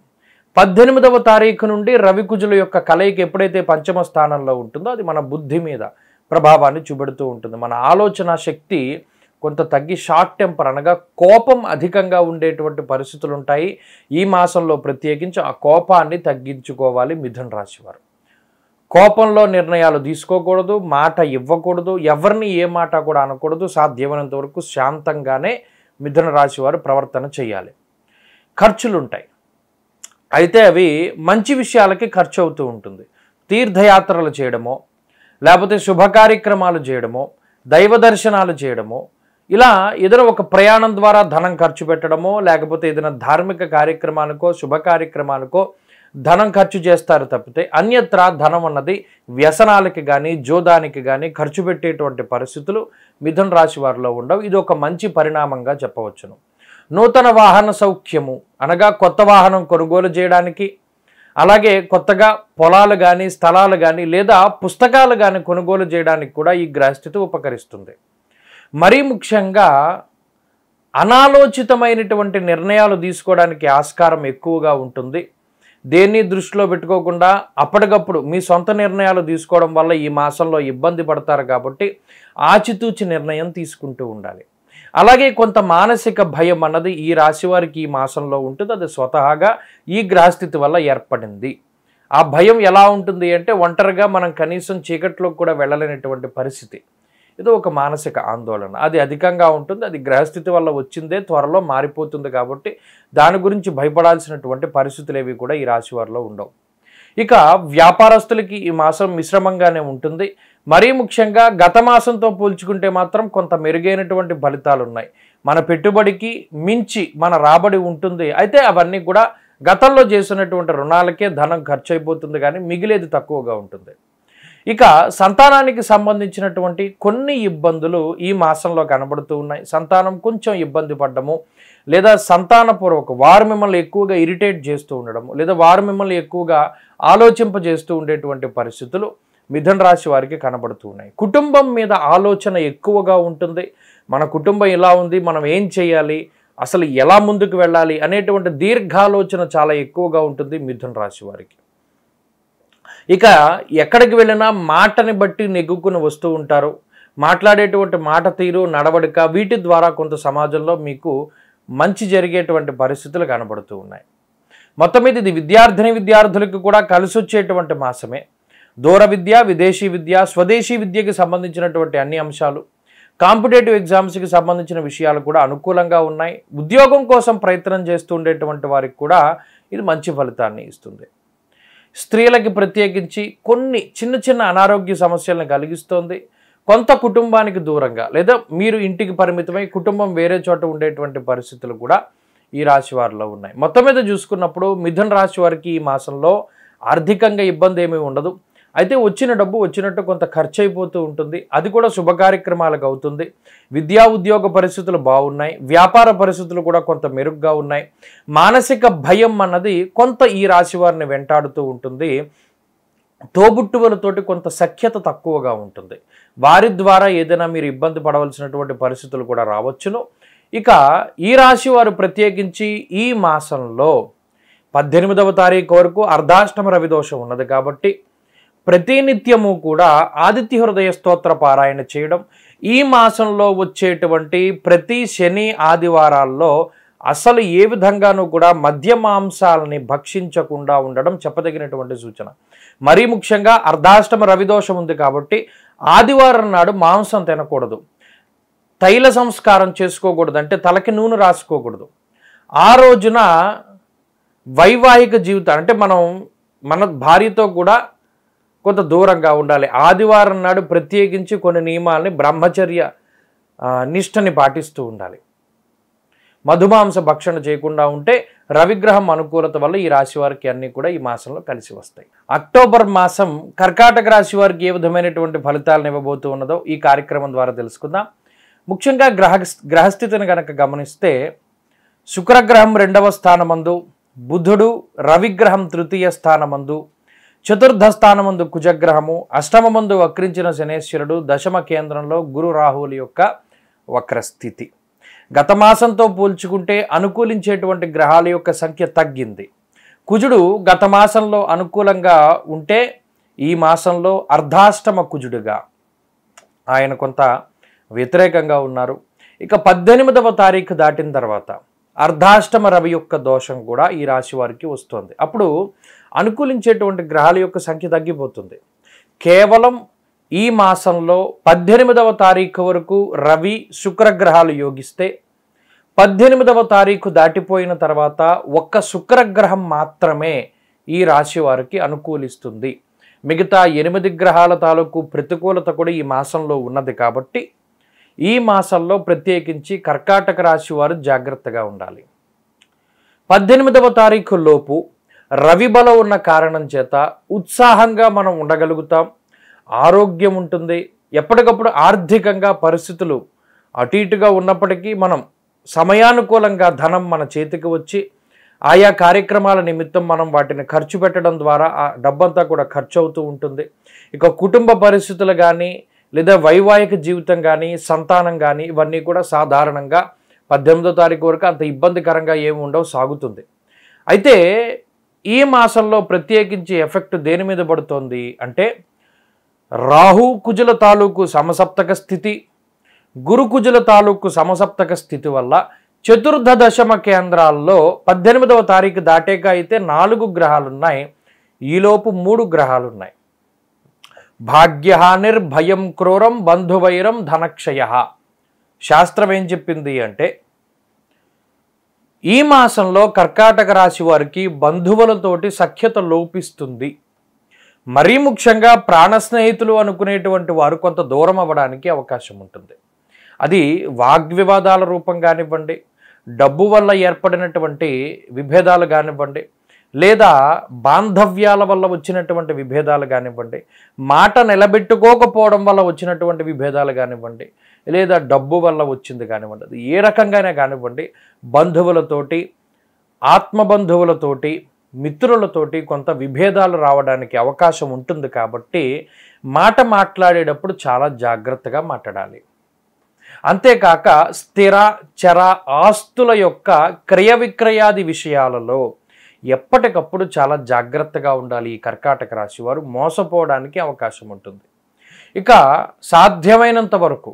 పద్దెనిమిదవ తారీఖు నుండి రవికుజుల యొక్క కలయిక ఎప్పుడైతే పంచమ స్థానంలో ఉంటుందో అది మన బుద్ధి మీద ప్రభావాన్ని చూపెడుతూ ఉంటుంది మన ఆలోచన శక్తి కొంత తగ్గి షార్ట్ టెంపర్ అనగా కోపం అధికంగా ఉండేటువంటి పరిస్థితులు ఉంటాయి ఈ మాసంలో ప్రత్యేకించి ఆ కోపాన్ని తగ్గించుకోవాలి మిథున రాశివారు కోపంలో నిర్ణయాలు తీసుకోకూడదు మాట ఇవ్వకూడదు ఎవరిని ఏ మాట కూడా అనకూడదు సాధ్యమైనంత వరకు శాంతంగానే మిథున రాశి వారు ప్రవర్తన చేయాలి ఖర్చులు ఉంటాయి అయితే అవి మంచి విషయాలకి ఖర్చు అవుతూ ఉంటుంది తీర్థయాత్రలు చేయడమో లేకపోతే శుభ కార్యక్రమాలు చేయడమో దైవ దర్శనాలు చేయడమో ఇలా ఏదైనా ఒక ప్రయాణం ద్వారా ధనం ఖర్చు పెట్టడమో లేకపోతే ఏదైనా ధార్మిక కార్యక్రమాలకో శుభ కార్యక్రమాలకో ధనం ఖర్చు చేస్తారు తప్పితే అన్యత్ర ధనం అన్నది వ్యసనాలకి కానీ జోదానికి కానీ ఖర్చు పెట్టేటువంటి పరిస్థితులు మిథున రాశి వారిలో ఉండవు ఇది ఒక మంచి పరిణామంగా చెప్పవచ్చును నూతన వాహన సౌఖ్యము అనగా కొత్త వాహనం కొనుగోలు చేయడానికి అలాగే కొత్తగా పొలాలు కానీ స్థలాలు కానీ లేదా పుస్తకాలు కానీ కొనుగోలు చేయడానికి కూడా ఈ గ్రహస్థితి ఉపకరిస్తుంది మరీ ముఖ్యంగా అనాలోచితమైనటువంటి నిర్ణయాలు తీసుకోవడానికి ఆస్కారం ఎక్కువగా ఉంటుంది దేన్ని దృష్టిలో పెట్టుకోకుండా అప్పటికప్పుడు మీ సొంత నిర్ణయాలు తీసుకోవడం వల్ల ఈ మాసంలో ఇబ్బంది పడతారు కాబట్టి ఆచితూచి నిర్ణయం తీసుకుంటూ ఉండాలి అలాగే కొంత మానసిక భయం అన్నది ఈ రాశి వారికి ఈ మాసంలో ఉంటుంది అది స్వతహాగా ఈ గ్రహస్థితి వల్ల ఏర్పడింది ఆ భయం ఎలా ఉంటుంది అంటే ఒంటరిగా మనం కనీసం చీకట్లోకి కూడా వెళ్ళలేనటువంటి పరిస్థితి ఏదో ఒక మానసిక ఆందోళన అది అధికంగా ఉంటుంది అది గ్రహస్థితి వల్ల వచ్చిందే త్వరలో మారిపోతుంది కాబట్టి దాని గురించి భయపడాల్సినటువంటి పరిస్థితులు ఏవి కూడా ఈ రాశి వారిలో ఉండవు ఇక వ్యాపారస్తులకి ఈ మాసం మిశ్రమంగానే ఉంటుంది మరీ ముఖ్యంగా గత మాసంతో పోల్చుకుంటే మాత్రం కొంత మెరుగైనటువంటి ఫలితాలు ఉన్నాయి మన పెట్టుబడికి మించి మన రాబడి ఉంటుంది అయితే అవన్నీ కూడా గతంలో చేసినటువంటి రుణాలకే ధనం ఖర్చు అయిపోతుంది కానీ మిగిలేది తక్కువగా ఉంటుంది ఇక సంతానానికి సంబంధించినటువంటి కొన్ని ఇబ్బందులు ఈ మాసంలో కనబడుతూ ఉన్నాయి సంతానం కొంచెం ఇబ్బంది పడ్డము లేదా సంతానపూర్వక వారు మిమ్మల్ని ఎక్కువగా ఇరిటేట్ చేస్తూ ఉండడము లేదా వారు మిమ్మల్ని ఎక్కువగా ఆలోచింపజేస్తూ ఉండేటువంటి పరిస్థితులు మిథున రాశి వారికి కనబడుతూ ఉన్నాయి కుటుంబం మీద ఆలోచన ఎక్కువగా ఉంటుంది మన కుటుంబం ఇలా ఉంది మనం ఏం చేయాలి అసలు ఎలా ముందుకు వెళ్ళాలి అనేటువంటి దీర్ఘాలోచన చాలా ఎక్కువగా ఉంటుంది మిథున రాశి వారికి ఇక ఎక్కడికి వెళ్ళినా మాటని బట్టి నెగ్గుకుని వస్తూ ఉంటారు మాట్లాడేటువంటి మాట తీరు నడవడిక వీటి ద్వారా కొంత సమాజంలో మీకు మంచి జరిగేటువంటి పరిస్థితులు కనబడుతూ ఉన్నాయి మొత్తం మీద ఇది విద్యార్థిని విద్యార్థులకు కూడా కలిసి వచ్చేటువంటి మాసమే దూర విద్య విదేశీ విద్య స్వదేశీ విద్యకి సంబంధించినటువంటి అన్ని అంశాలు కాంపిటేటివ్ ఎగ్జామ్స్కి సంబంధించిన విషయాలు కూడా అనుకూలంగా ఉన్నాయి ఉద్యోగం కోసం ప్రయత్నం చేస్తూ ఉండేటువంటి వారికి కూడా ఇది మంచి ఫలితాన్ని ఇస్తుంది స్త్రీలకి ప్రత్యేకించి కొన్ని చిన్న చిన్న అనారోగ్య సమస్యలను కలిగిస్తోంది కొంత కుటుంబానికి దూరంగా లేదా మీరు ఇంటికి పరిమితమై కుటుంబం వేరే చోట ఉండేటువంటి పరిస్థితులు కూడా ఈ రాశి వారిలో ఉన్నాయి మొత్తం మీద చూసుకున్నప్పుడు మిథున రాశి వారికి ఈ మాసంలో ఆర్థికంగా ఇబ్బంది ఏమీ ఉండదు అయితే వచ్చిన డబ్బు వచ్చినట్టు కొంత ఖర్చు అయిపోతూ ఉంటుంది అది కూడా శుభ కార్యక్రమాలకు అవుతుంది విద్యా ఉద్యోగ పరిస్థితులు బాగున్నాయి వ్యాపార పరిస్థితులు కూడా కొంత మెరుగ్గా ఉన్నాయి మానసిక భయం అన్నది కొంత ఈ రాశి వారిని వెంటాడుతూ ఉంటుంది తోబుట్టువలతోటి కొంత సఖ్యత తక్కువగా ఉంటుంది వారి ద్వారా ఏదైనా మీరు ఇబ్బంది పడవలసినటువంటి పరిస్థితులు కూడా రావచ్చును ఇక ఈ రాశి వారు ప్రత్యేకించి ఈ మాసంలో పద్దెనిమిదవ తారీఖు వరకు అర్ధాష్టమ రవిదోషం ఉన్నది కాబట్టి ప్రతినిత్యము కూడా ఆదిత్య హృదయ స్తోత్ర పారాయణ చేయడం ఈ మాసంలో వచ్చేటువంటి ప్రతి శని ఆదివారాల్లో అసలు ఏ విధంగానూ కూడా మద్య మాంసాలని భక్షించకుండా ఉండడం చెప్పదగినటువంటి సూచన మరీ ముఖ్యంగా అర్ధాష్టమ రవిదోషం ఉంది కాబట్టి ఆదివారం నాడు మాంసం తినకూడదు తైల సంస్కారం చేసుకోకూడదు అంటే తలకి నూనె రాసుకోకూడదు ఆ రోజున వైవాహిక జీవితం అంటే మనం మన భార్యతో కూడా కొంత దూరంగా ఉండాలి ఆదివారం నాడు ప్రత్యేకించి కొన్ని నియమాలని బ్రహ్మచర్య నిష్టని పాటిస్తూ ఉండాలి మధుమాంస భక్షణ చేయకుండా ఉంటే రవిగ్రహం అనుకూలత వల్ల ఈ రాశి వారికి అన్నీ కూడా ఈ మాసంలో కలిసి వస్తాయి అక్టోబర్ మాసం కర్కాటక రాశి వారికి ఏ విధమైనటువంటి ఫలితాలను ఇవ్వబోతూ ఉన్నదో ఈ కార్యక్రమం ద్వారా తెలుసుకుందాం ముఖ్యంగా గ్రహ గ్రహస్థితిని కనుక గమనిస్తే శుక్రగ్రహం రెండవ స్థానమందు బుధుడు రవిగ్రహం తృతీయ స్థానమందు చతుర్థ స్థానమందు కుజగ్రహము ముందు వక్రించిన శనేశ్వరుడు దశమ కేంద్రంలో గురు రాహువుల యొక్క వక్రస్థితి గత మాసంతో పోల్చుకుంటే అనుకూలించేటువంటి గ్రహాల యొక్క సంఖ్య తగ్గింది కుజుడు గత మాసంలో అనుకూలంగా ఉంటే ఈ మాసంలో అర్ధాష్టమ కుజుడుగా ఆయన కొంత వ్యతిరేకంగా ఉన్నారు ఇక పద్దెనిమిదవ తారీఖు దాటిన తర్వాత అర్ధాష్టమ రవి యొక్క దోషం కూడా ఈ రాశి వారికి వస్తుంది అప్పుడు అనుకూలించేటువంటి గ్రహాల యొక్క సంఖ్య తగ్గిపోతుంది కేవలం ఈ మాసంలో పద్దెనిమిదవ తారీఖు వరకు రవి శుక్రగ్రహాలు యోగిస్తే పద్దెనిమిదవ తారీఖు దాటిపోయిన తర్వాత ఒక్క శుక్రగ్రహం మాత్రమే ఈ రాశి వారికి అనుకూలిస్తుంది మిగతా ఎనిమిది గ్రహాల తాలూకు ప్రతికూలత కూడా ఈ మాసంలో ఉన్నది కాబట్టి ఈ మాసంలో ప్రత్యేకించి కర్కాటక రాశి వారు జాగ్రత్తగా ఉండాలి పద్దెనిమిదవ తారీఖు లోపు రవిబలం ఉన్న కారణం చేత ఉత్సాహంగా మనం ఉండగలుగుతాం ఆరోగ్యం ఉంటుంది ఎప్పటికప్పుడు ఆర్థికంగా పరిస్థితులు అటు ఇటుగా ఉన్నప్పటికీ మనం సమయానుకూలంగా ధనం మన చేతికి వచ్చి ఆయా కార్యక్రమాల నిమిత్తం మనం వాటిని ఖర్చు పెట్టడం ద్వారా ఆ డబ్బంతా కూడా ఖర్చు అవుతూ ఉంటుంది ఇక కుటుంబ పరిస్థితులు కానీ లేదా వైవాహిక జీవితం కానీ సంతానం కానీ ఇవన్నీ కూడా సాధారణంగా పద్దెనిమిదో తారీఖు వరకు అంత ఇబ్బందికరంగా ఏమి ఉండవు సాగుతుంది అయితే ఈ మాసంలో ప్రత్యేకించి ఎఫెక్ట్ దేని మీద పడుతోంది అంటే రాహు కుజుల తాలూకు సమసప్తక స్థితి గురుకుజుల తాలూకు సమసప్తక స్థితి వల్ల చతుర్థ దశమ కేంద్రాల్లో పద్దెనిమిదవ తారీఖు దాటేక అయితే నాలుగు గ్రహాలున్నాయి ఈలోపు మూడు గ్రహాలున్నాయి నిర్భయం క్రూరం బంధువైరం ధనక్షయ శాస్త్రం ఏం చెప్పింది అంటే ఈ మాసంలో కర్కాటక రాశి వారికి బంధువులతోటి సఖ్యత లోపిస్తుంది మరీ ముఖ్యంగా ప్రాణ స్నేహితులు అనుకునేటువంటి వారు కొంత దూరం అవ్వడానికి అవకాశం ఉంటుంది అది వాగ్వివాదాల రూపం కానివ్వండి డబ్బు వల్ల ఏర్పడినటువంటి విభేదాలు కానివ్వండి లేదా బాంధవ్యాల వల్ల వచ్చినటువంటి విభేదాలు కానివ్వండి మాట నిలబెట్టుకోకపోవడం వల్ల వచ్చినటువంటి విభేదాలు కానివ్వండి లేదా డబ్బు వల్ల వచ్చింది కానివ్వండి అది ఏ రకంగానే కానివ్వండి బంధువులతోటి ఆత్మబంధువులతోటి మిత్రులతోటి కొంత విభేదాలు రావడానికి అవకాశం ఉంటుంది కాబట్టి మాట మాట్లాడేటప్పుడు చాలా జాగ్రత్తగా మాట్లాడాలి అంతేకాక స్థిర చర ఆస్తుల యొక్క క్రయ విక్రయాది విషయాలలో ఎప్పటికప్పుడు చాలా జాగ్రత్తగా ఉండాలి ఈ కర్కాటక రాశి వారు మోసపోవడానికి అవకాశం ఉంటుంది ఇక సాధ్యమైనంత వరకు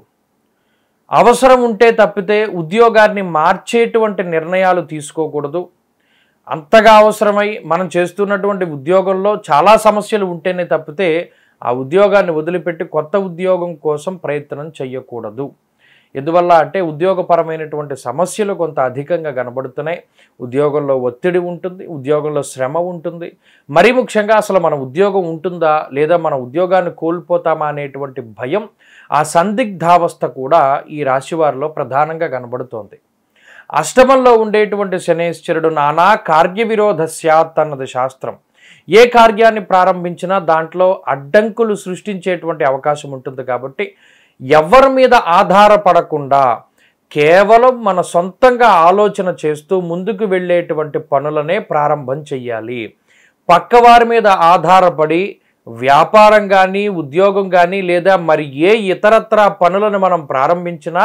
అవసరం ఉంటే తప్పితే ఉద్యోగాన్ని మార్చేటువంటి నిర్ణయాలు తీసుకోకూడదు అంతగా అవసరమై మనం చేస్తున్నటువంటి ఉద్యోగంలో చాలా సమస్యలు ఉంటేనే తప్పితే ఆ ఉద్యోగాన్ని వదిలిపెట్టి కొత్త ఉద్యోగం కోసం ప్రయత్నం చేయకూడదు ఎందువల్ల అంటే ఉద్యోగపరమైనటువంటి సమస్యలు కొంత అధికంగా కనబడుతున్నాయి ఉద్యోగంలో ఒత్తిడి ఉంటుంది ఉద్యోగంలో శ్రమ ఉంటుంది మరీ ముఖ్యంగా అసలు మన ఉద్యోగం ఉంటుందా లేదా మన ఉద్యోగాన్ని కోల్పోతామా అనేటువంటి భయం ఆ సందిగ్ధావస్థ కూడా ఈ రాశివారిలో ప్రధానంగా కనబడుతోంది అష్టమంలో ఉండేటువంటి శనేశ్వరుడు నానా కార్య విరోధ సత్ అన్నది శాస్త్రం ఏ కార్యాన్ని ప్రారంభించినా దాంట్లో అడ్డంకులు సృష్టించేటువంటి అవకాశం ఉంటుంది కాబట్టి ఎవరి మీద ఆధారపడకుండా కేవలం మన సొంతంగా ఆలోచన చేస్తూ ముందుకు వెళ్ళేటువంటి పనులనే ప్రారంభం చెయ్యాలి పక్కవారి మీద ఆధారపడి వ్యాపారం కానీ ఉద్యోగం కానీ లేదా మరి ఏ ఇతరత్ర పనులను మనం ప్రారంభించినా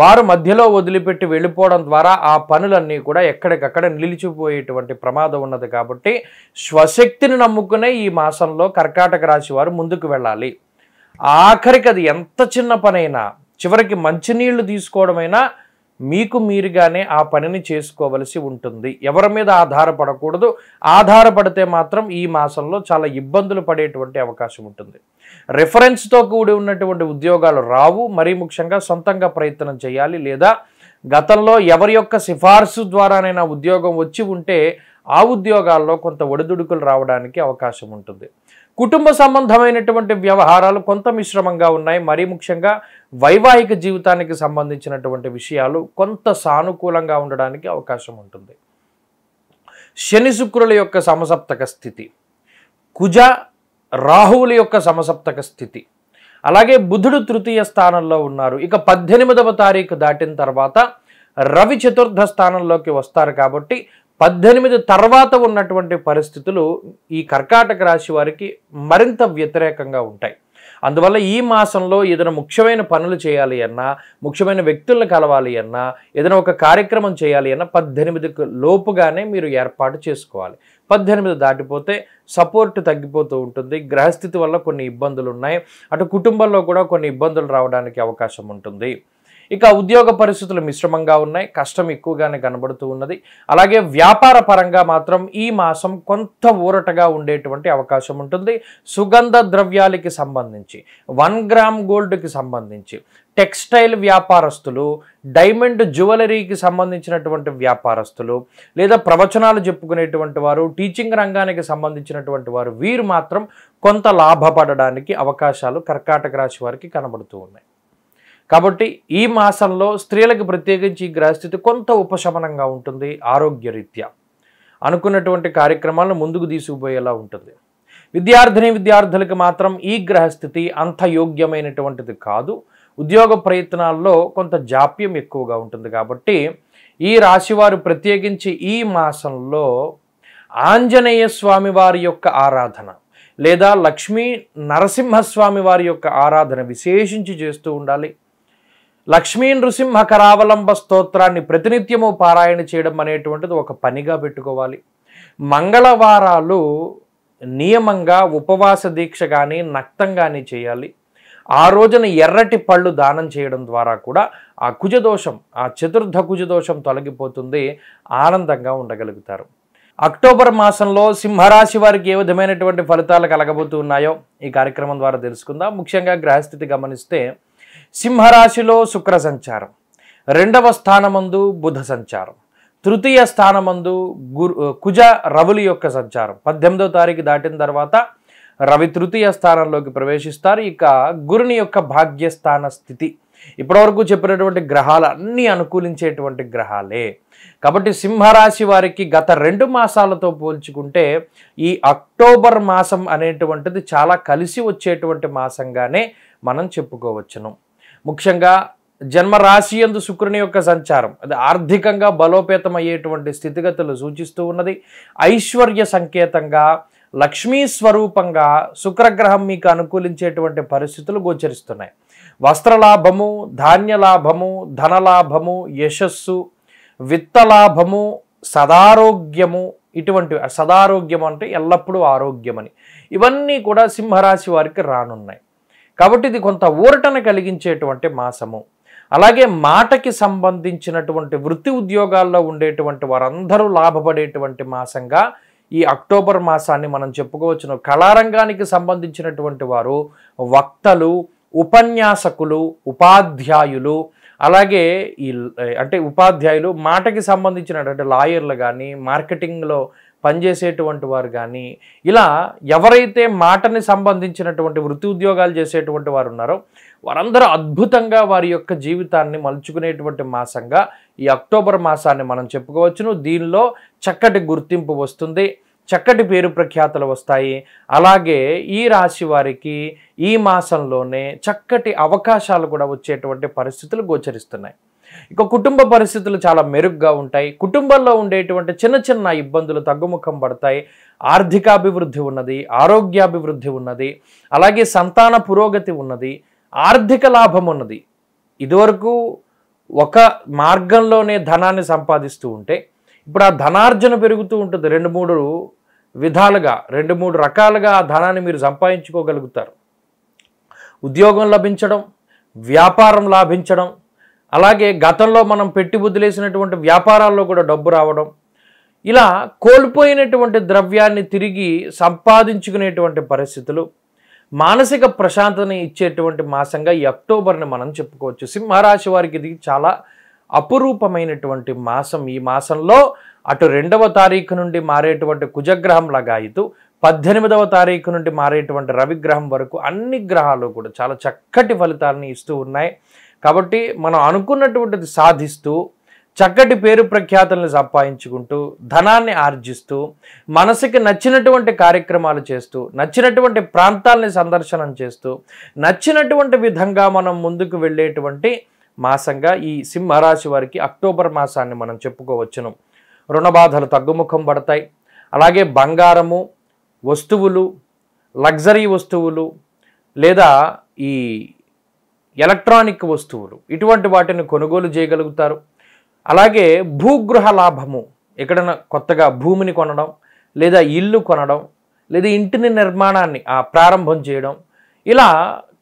వారు మధ్యలో వదిలిపెట్టి వెళ్ళిపోవడం ద్వారా ఆ పనులన్నీ కూడా ఎక్కడికక్కడ నిలిచిపోయేటువంటి ప్రమాదం ఉన్నది కాబట్టి స్వశక్తిని నమ్ముకునే ఈ మాసంలో కర్కాటక రాశి వారు ముందుకు వెళ్ళాలి ఆఖరికి అది ఎంత చిన్న పనైనా చివరికి మంచినీళ్లు తీసుకోవడమైనా మీకు మీరుగానే ఆ పనిని చేసుకోవలసి ఉంటుంది ఎవరి మీద ఆధారపడకూడదు ఆధారపడితే మాత్రం ఈ మాసంలో చాలా ఇబ్బందులు పడేటువంటి అవకాశం ఉంటుంది రెఫరెన్స్తో కూడి ఉన్నటువంటి ఉద్యోగాలు రావు మరీ ముఖ్యంగా సొంతంగా ప్రయత్నం చేయాలి లేదా గతంలో ఎవరి యొక్క సిఫార్సు ద్వారానైనా ఉద్యోగం వచ్చి ఉంటే ఆ ఉద్యోగాల్లో కొంత ఒడిదుడుకులు రావడానికి అవకాశం ఉంటుంది కుటుంబ సంబంధమైనటువంటి వ్యవహారాలు కొంత మిశ్రమంగా ఉన్నాయి మరీ ముఖ్యంగా వైవాహిక జీవితానికి సంబంధించినటువంటి విషయాలు కొంత సానుకూలంగా ఉండడానికి అవకాశం ఉంటుంది శని శుక్రుల యొక్క సమసప్తక స్థితి కుజ రాహువుల యొక్క సమసప్తక స్థితి అలాగే బుధుడు తృతీయ స్థానంలో ఉన్నారు ఇక పద్దెనిమిదవ తారీఖు దాటిన తర్వాత రవి చతుర్థ స్థానంలోకి వస్తారు కాబట్టి పద్దెనిమిది తర్వాత ఉన్నటువంటి పరిస్థితులు ఈ కర్కాటక రాశి వారికి మరింత వ్యతిరేకంగా ఉంటాయి అందువల్ల ఈ మాసంలో ఏదైనా ముఖ్యమైన పనులు చేయాలి అన్నా ముఖ్యమైన వ్యక్తులను కలవాలి అన్నా ఏదైనా ఒక కార్యక్రమం చేయాలి అన్నా పద్దెనిమిది లోపుగానే మీరు ఏర్పాటు చేసుకోవాలి పద్దెనిమిది దాటిపోతే సపోర్ట్ తగ్గిపోతూ ఉంటుంది గ్రహస్థితి వల్ల కొన్ని ఇబ్బందులు ఉన్నాయి అటు కుటుంబంలో కూడా కొన్ని ఇబ్బందులు రావడానికి అవకాశం ఉంటుంది ఇక ఉద్యోగ పరిస్థితులు మిశ్రమంగా ఉన్నాయి కష్టం ఎక్కువగానే కనబడుతూ ఉన్నది అలాగే వ్యాపార పరంగా మాత్రం ఈ మాసం కొంత ఊరటగా ఉండేటువంటి అవకాశం ఉంటుంది సుగంధ ద్రవ్యాలకి సంబంధించి వన్ గ్రామ్ గోల్డ్కి సంబంధించి టెక్స్టైల్ వ్యాపారస్తులు డైమండ్ జ్యువెలరీకి సంబంధించినటువంటి వ్యాపారస్తులు లేదా ప్రవచనాలు చెప్పుకునేటువంటి వారు టీచింగ్ రంగానికి సంబంధించినటువంటి వారు వీరు మాత్రం కొంత లాభపడడానికి అవకాశాలు కర్కాటక రాశి వారికి కనబడుతూ ఉన్నాయి కాబట్టి ఈ మాసంలో స్త్రీలకు ప్రత్యేకించి ఈ గ్రహస్థితి కొంత ఉపశమనంగా ఉంటుంది ఆరోగ్యరీత్యా అనుకున్నటువంటి కార్యక్రమాలను ముందుకు తీసుకుపోయేలా ఉంటుంది విద్యార్థిని విద్యార్థులకు మాత్రం ఈ గ్రహస్థితి అంత యోగ్యమైనటువంటిది కాదు ఉద్యోగ ప్రయత్నాల్లో కొంత జాప్యం ఎక్కువగా ఉంటుంది కాబట్టి ఈ రాశివారు ప్రత్యేకించి ఈ మాసంలో ఆంజనేయ స్వామి వారి యొక్క ఆరాధన లేదా లక్ష్మీ నరసింహస్వామి వారి యొక్క ఆరాధన విశేషించి చేస్తూ ఉండాలి లక్ష్మీ నృసింహ కరావలంబ స్తోత్రాన్ని ప్రతినిత్యము పారాయణ చేయడం అనేటువంటిది ఒక పనిగా పెట్టుకోవాలి మంగళవారాలు నియమంగా ఉపవాస దీక్ష కానీ నక్తం కానీ చేయాలి ఆ రోజున ఎర్రటి పళ్ళు దానం చేయడం ద్వారా కూడా ఆ కుజదోషం ఆ చతుర్థ కుజదోషం తొలగిపోతుంది ఆనందంగా ఉండగలుగుతారు అక్టోబర్ మాసంలో సింహరాశి వారికి ఏ విధమైనటువంటి ఫలితాలు కలగబోతున్నాయో ఈ కార్యక్రమం ద్వారా తెలుసుకుందాం ముఖ్యంగా గ్రహస్థితి గమనిస్తే సింహరాశిలో శుక్ర సంచారం రెండవ స్థానమందు బుధ సంచారం తృతీయ స్థానమందు గురు కుజ రవులు యొక్క సంచారం పద్దెనిమిదో తారీఖు దాటిన తర్వాత రవి తృతీయ స్థానంలోకి ప్రవేశిస్తారు ఇక గురుని యొక్క భాగ్యస్థాన స్థితి ఇప్పటివరకు చెప్పినటువంటి గ్రహాలు అన్నీ అనుకూలించేటువంటి గ్రహాలే కాబట్టి సింహరాశి వారికి గత రెండు మాసాలతో పోల్చుకుంటే ఈ అక్టోబర్ మాసం అనేటువంటిది చాలా కలిసి వచ్చేటువంటి మాసంగానే మనం చెప్పుకోవచ్చును ముఖ్యంగా జన్మరాశి ఎందు శుక్రుని యొక్క సంచారం అది ఆర్థికంగా బలోపేతం అయ్యేటువంటి స్థితిగతులు సూచిస్తూ ఉన్నది ఐశ్వర్య సంకేతంగా లక్ష్మీ స్వరూపంగా శుక్రగ్రహం మీకు అనుకూలించేటువంటి పరిస్థితులు గోచరిస్తున్నాయి వస్త్రలాభము ధాన్యలాభము ధనలాభము యశస్సు విత్తలాభము సదారోగ్యము ఇటువంటివి సదారోగ్యం అంటే ఎల్లప్పుడూ ఆరోగ్యమని ఇవన్నీ కూడా సింహరాశి వారికి రానున్నాయి కాబట్టి ఇది కొంత ఊరటను కలిగించేటువంటి మాసము అలాగే మాటకి సంబంధించినటువంటి వృత్తి ఉద్యోగాల్లో ఉండేటువంటి వారందరూ లాభపడేటువంటి మాసంగా ఈ అక్టోబర్ మాసాన్ని మనం చెప్పుకోవచ్చును కళారంగానికి సంబంధించినటువంటి వారు వక్తలు ఉపన్యాసకులు ఉపాధ్యాయులు అలాగే ఈ అంటే ఉపాధ్యాయులు మాటకి సంబంధించినటువంటి లాయర్లు కానీ మార్కెటింగ్లో పనిచేసేటువంటి వారు కానీ ఇలా ఎవరైతే మాటని సంబంధించినటువంటి వృత్తి ఉద్యోగాలు చేసేటువంటి వారు ఉన్నారో వారందరూ అద్భుతంగా వారి యొక్క జీవితాన్ని మలుచుకునేటువంటి మాసంగా ఈ అక్టోబర్ మాసాన్ని మనం చెప్పుకోవచ్చును దీనిలో చక్కటి గుర్తింపు వస్తుంది చక్కటి పేరు ప్రఖ్యాతలు వస్తాయి అలాగే ఈ రాశి వారికి ఈ మాసంలోనే చక్కటి అవకాశాలు కూడా వచ్చేటువంటి పరిస్థితులు గోచరిస్తున్నాయి ఇక కుటుంబ పరిస్థితులు చాలా మెరుగ్గా ఉంటాయి కుటుంబంలో ఉండేటువంటి చిన్న చిన్న ఇబ్బందులు తగ్గుముఖం పడతాయి ఆర్థికాభివృద్ధి ఉన్నది ఆరోగ్యాభివృద్ధి ఉన్నది అలాగే సంతాన పురోగతి ఉన్నది ఆర్థిక లాభం ఉన్నది ఇదివరకు ఒక మార్గంలోనే ధనాన్ని సంపాదిస్తూ ఉంటే ఇప్పుడు ఆ ధనార్జన పెరుగుతూ ఉంటుంది రెండు మూడు విధాలుగా రెండు మూడు రకాలుగా ఆ ధనాన్ని మీరు సంపాదించుకోగలుగుతారు ఉద్యోగం లభించడం వ్యాపారం లాభించడం అలాగే గతంలో మనం పెట్టి వదిలేసినటువంటి వ్యాపారాల్లో కూడా డబ్బు రావడం ఇలా కోల్పోయినటువంటి ద్రవ్యాన్ని తిరిగి సంపాదించుకునేటువంటి పరిస్థితులు మానసిక ప్రశాంతతని ఇచ్చేటువంటి మాసంగా ఈ అక్టోబర్ని మనం చెప్పుకోవచ్చు సింహరాశి వారికి ఇది చాలా అపురూపమైనటువంటి మాసం ఈ మాసంలో అటు రెండవ తారీఖు నుండి మారేటువంటి కుజగ్రహం లగాయితూ పద్దెనిమిదవ తారీఖు నుండి మారేటువంటి రవిగ్రహం వరకు అన్ని గ్రహాలు కూడా చాలా చక్కటి ఫలితాలని ఇస్తూ ఉన్నాయి కాబట్టి మనం అనుకున్నటువంటిది సాధిస్తూ చక్కటి పేరు ప్రఖ్యాతులను సంపాదించుకుంటూ ధనాన్ని ఆర్జిస్తూ మనసుకి నచ్చినటువంటి కార్యక్రమాలు చేస్తూ నచ్చినటువంటి ప్రాంతాలని సందర్శనం చేస్తూ నచ్చినటువంటి విధంగా మనం ముందుకు వెళ్ళేటువంటి మాసంగా ఈ సింహరాశి వారికి అక్టోబర్ మాసాన్ని మనం చెప్పుకోవచ్చును రుణబాధలు తగ్గుముఖం పడతాయి అలాగే బంగారము వస్తువులు లగ్జరీ వస్తువులు లేదా ఈ ఎలక్ట్రానిక్ వస్తువులు ఇటువంటి వాటిని కొనుగోలు చేయగలుగుతారు అలాగే భూగృహ లాభము ఎక్కడైనా కొత్తగా భూమిని కొనడం లేదా ఇల్లు కొనడం లేదా ఇంటిని నిర్మాణాన్ని ఆ ప్రారంభం చేయడం ఇలా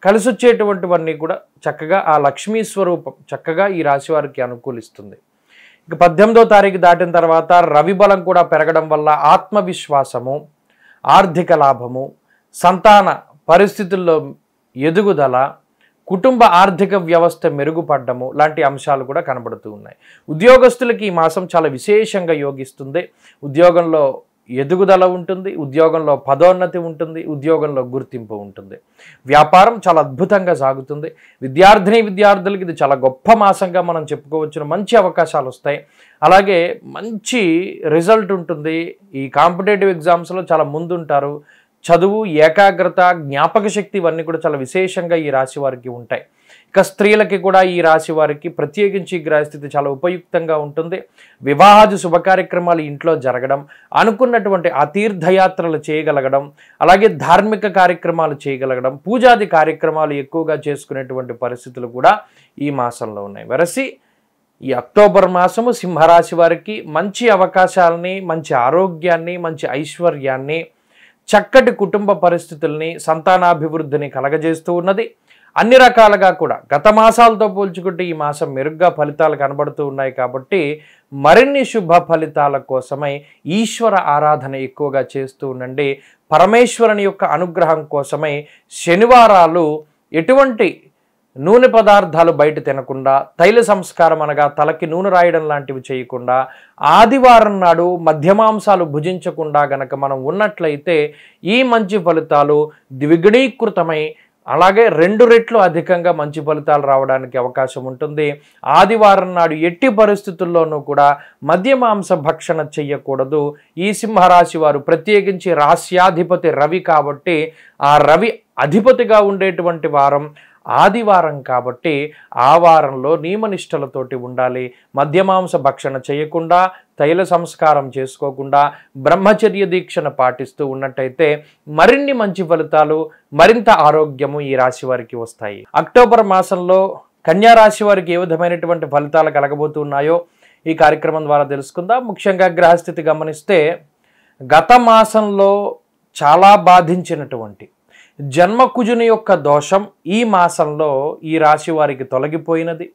కలిసి వచ్చేటువంటివన్నీ కూడా చక్కగా ఆ లక్ష్మీ స్వరూపం చక్కగా ఈ రాశి వారికి అనుకూలిస్తుంది ఇక పద్దెనిమిదో తారీఖు దాటిన తర్వాత రవి బలం కూడా పెరగడం వల్ల ఆత్మవిశ్వాసము ఆర్థిక లాభము సంతాన పరిస్థితుల్లో ఎదుగుదల కుటుంబ ఆర్థిక వ్యవస్థ మెరుగుపడ్డము లాంటి అంశాలు కూడా కనబడుతూ ఉన్నాయి ఉద్యోగస్తులకి ఈ మాసం చాలా విశేషంగా యోగిస్తుంది ఉద్యోగంలో ఎదుగుదల ఉంటుంది ఉద్యోగంలో పదోన్నతి ఉంటుంది ఉద్యోగంలో గుర్తింపు ఉంటుంది వ్యాపారం చాలా అద్భుతంగా సాగుతుంది విద్యార్థిని విద్యార్థులకి ఇది చాలా గొప్ప మాసంగా మనం చెప్పుకోవచ్చు మంచి అవకాశాలు వస్తాయి అలాగే మంచి రిజల్ట్ ఉంటుంది ఈ కాంపిటేటివ్ ఎగ్జామ్స్లో చాలా ముందుంటారు చదువు ఏకాగ్రత జ్ఞాపక శక్తి ఇవన్నీ కూడా చాలా విశేషంగా ఈ రాశి వారికి ఉంటాయి ఇక స్త్రీలకి కూడా ఈ రాశి వారికి ప్రత్యేకించి గ్రహస్థితి చాలా ఉపయుక్తంగా ఉంటుంది వివాహాది శుభకార్యక్రమాలు ఇంట్లో జరగడం అనుకున్నటువంటి అతీర్థయాత్రలు చేయగలగడం అలాగే ధార్మిక కార్యక్రమాలు చేయగలగడం పూజాది కార్యక్రమాలు ఎక్కువగా చేసుకునేటువంటి పరిస్థితులు కూడా ఈ మాసంలో ఉన్నాయి వెరసి ఈ అక్టోబర్ మాసము సింహరాశి వారికి మంచి అవకాశాలని మంచి ఆరోగ్యాన్ని మంచి ఐశ్వర్యాన్ని చక్కటి కుటుంబ పరిస్థితుల్ని సంతానాభివృద్ధిని కలగజేస్తూ ఉన్నది అన్ని రకాలుగా కూడా గత మాసాలతో పోల్చుకుంటే ఈ మాసం మెరుగ్గా ఫలితాలు కనబడుతూ ఉన్నాయి కాబట్టి మరిన్ని శుభ ఫలితాల కోసమై ఈశ్వర ఆరాధన ఎక్కువగా చేస్తూ ఉండండి పరమేశ్వరుని యొక్క అనుగ్రహం కోసమై శనివారాలు ఎటువంటి నూనె పదార్థాలు బయట తినకుండా తైల సంస్కారం అనగా తలకి నూనె రాయడం లాంటివి చేయకుండా ఆదివారం నాడు మధ్యమాంసాలు భుజించకుండా గనక మనం ఉన్నట్లయితే ఈ మంచి ఫలితాలు ద్విగుణీకృతమై అలాగే రెండు రెట్లు అధికంగా మంచి ఫలితాలు రావడానికి అవకాశం ఉంటుంది ఆదివారం నాడు ఎట్టి పరిస్థితుల్లోనూ కూడా మద్యమాంస భక్షణ చెయ్యకూడదు ఈ సింహరాశి వారు ప్రత్యేకించి రాశ్యాధిపతి రవి కాబట్టి ఆ రవి అధిపతిగా ఉండేటువంటి వారం ఆదివారం కాబట్టి ఆ వారంలో నియమనిష్టలతోటి ఉండాలి మధ్యమాంస భక్షణ చేయకుండా తైల సంస్కారం చేసుకోకుండా బ్రహ్మచర్య దీక్షను పాటిస్తూ ఉన్నట్టయితే మరిన్ని మంచి ఫలితాలు మరింత ఆరోగ్యము ఈ రాశి వారికి వస్తాయి అక్టోబర్ మాసంలో కన్యా రాశి వారికి ఏ విధమైనటువంటి ఫలితాలు కలగబోతున్నాయో ఈ కార్యక్రమం ద్వారా తెలుసుకుందాం ముఖ్యంగా గ్రహస్థితి గమనిస్తే గత మాసంలో చాలా బాధించినటువంటి జన్మకుజుని యొక్క దోషం ఈ మాసంలో ఈ రాశి వారికి తొలగిపోయినది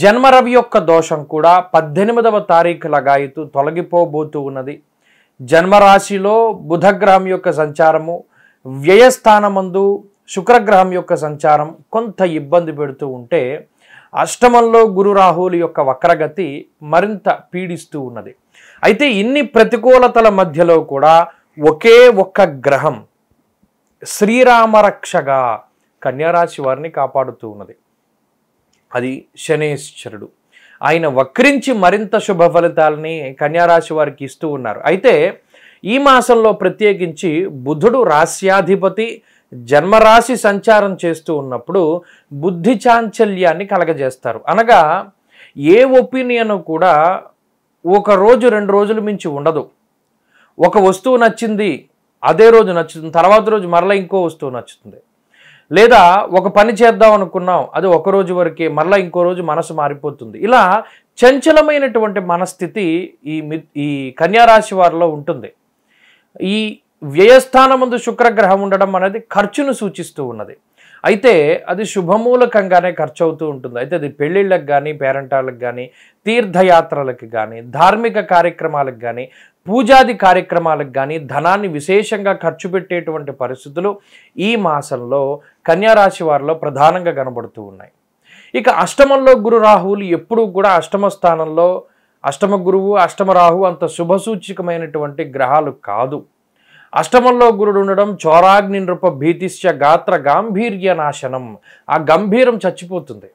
జన్మరవి యొక్క దోషం కూడా పద్దెనిమిదవ తారీఖు లగాయుతూ తొలగిపోబోతూ ఉన్నది జన్మరాశిలో బుధగ్రహం యొక్క సంచారము వ్యయస్థానమందు శుక్రగ్రహం యొక్క సంచారం కొంత ఇబ్బంది పెడుతూ ఉంటే అష్టమంలో గురు యొక్క వక్రగతి మరింత పీడిస్తూ ఉన్నది అయితే ఇన్ని ప్రతికూలతల మధ్యలో కూడా ఒకే ఒక్క గ్రహం శ్రీరామరక్షగా కన్యారాశి వారిని కాపాడుతూ ఉన్నది అది శనేశ్వరుడు ఆయన వక్రించి మరింత శుభ ఫలితాలని కన్యారాశి వారికి ఇస్తూ ఉన్నారు అయితే ఈ మాసంలో ప్రత్యేకించి బుధుడు రాశ్యాధిపతి జన్మరాశి సంచారం చేస్తూ ఉన్నప్పుడు బుద్ధి చాంచల్యాన్ని కలగజేస్తారు అనగా ఏ ఒపీనియన్ కూడా ఒక రోజు రెండు రోజులు మించి ఉండదు ఒక వస్తువు నచ్చింది అదే రోజు నచ్చుతుంది తర్వాత రోజు మరలా ఇంకో వస్తువు నచ్చుతుంది లేదా ఒక పని చేద్దాం అనుకున్నాం అది ఒక రోజు వరకే మరలా ఇంకో రోజు మనసు మారిపోతుంది ఇలా చంచలమైనటువంటి మనస్థితి ఈ ఈ కన్యారాశి వారిలో ఉంటుంది ఈ వ్యయస్థానముందు శుక్రగ్రహం ఉండడం అనేది ఖర్చును సూచిస్తూ ఉన్నది అయితే అది శుభమూలకంగానే ఖర్చు అవుతూ ఉంటుంది అయితే అది పెళ్ళిళ్ళకి కానీ పేరంటాలకు కానీ తీర్థయాత్రలకు కానీ ధార్మిక కార్యక్రమాలకు కానీ పూజాది కార్యక్రమాలకు కానీ ధనాన్ని విశేషంగా ఖర్చు పెట్టేటువంటి పరిస్థితులు ఈ మాసంలో కన్యారాశి వారిలో ప్రధానంగా కనబడుతూ ఉన్నాయి ఇక అష్టమంలో గురు రాహువులు ఎప్పుడూ కూడా అష్టమ స్థానంలో అష్టమ గురువు అష్టమ రాహు అంత శుభసూచికమైనటువంటి గ్రహాలు కాదు అష్టమంలో గురుడు ఉండడం చోరాగ్ని నృప భీతిశ్చ గాత్ర గాంభీర్య నాశనం ఆ గంభీరం చచ్చిపోతుంది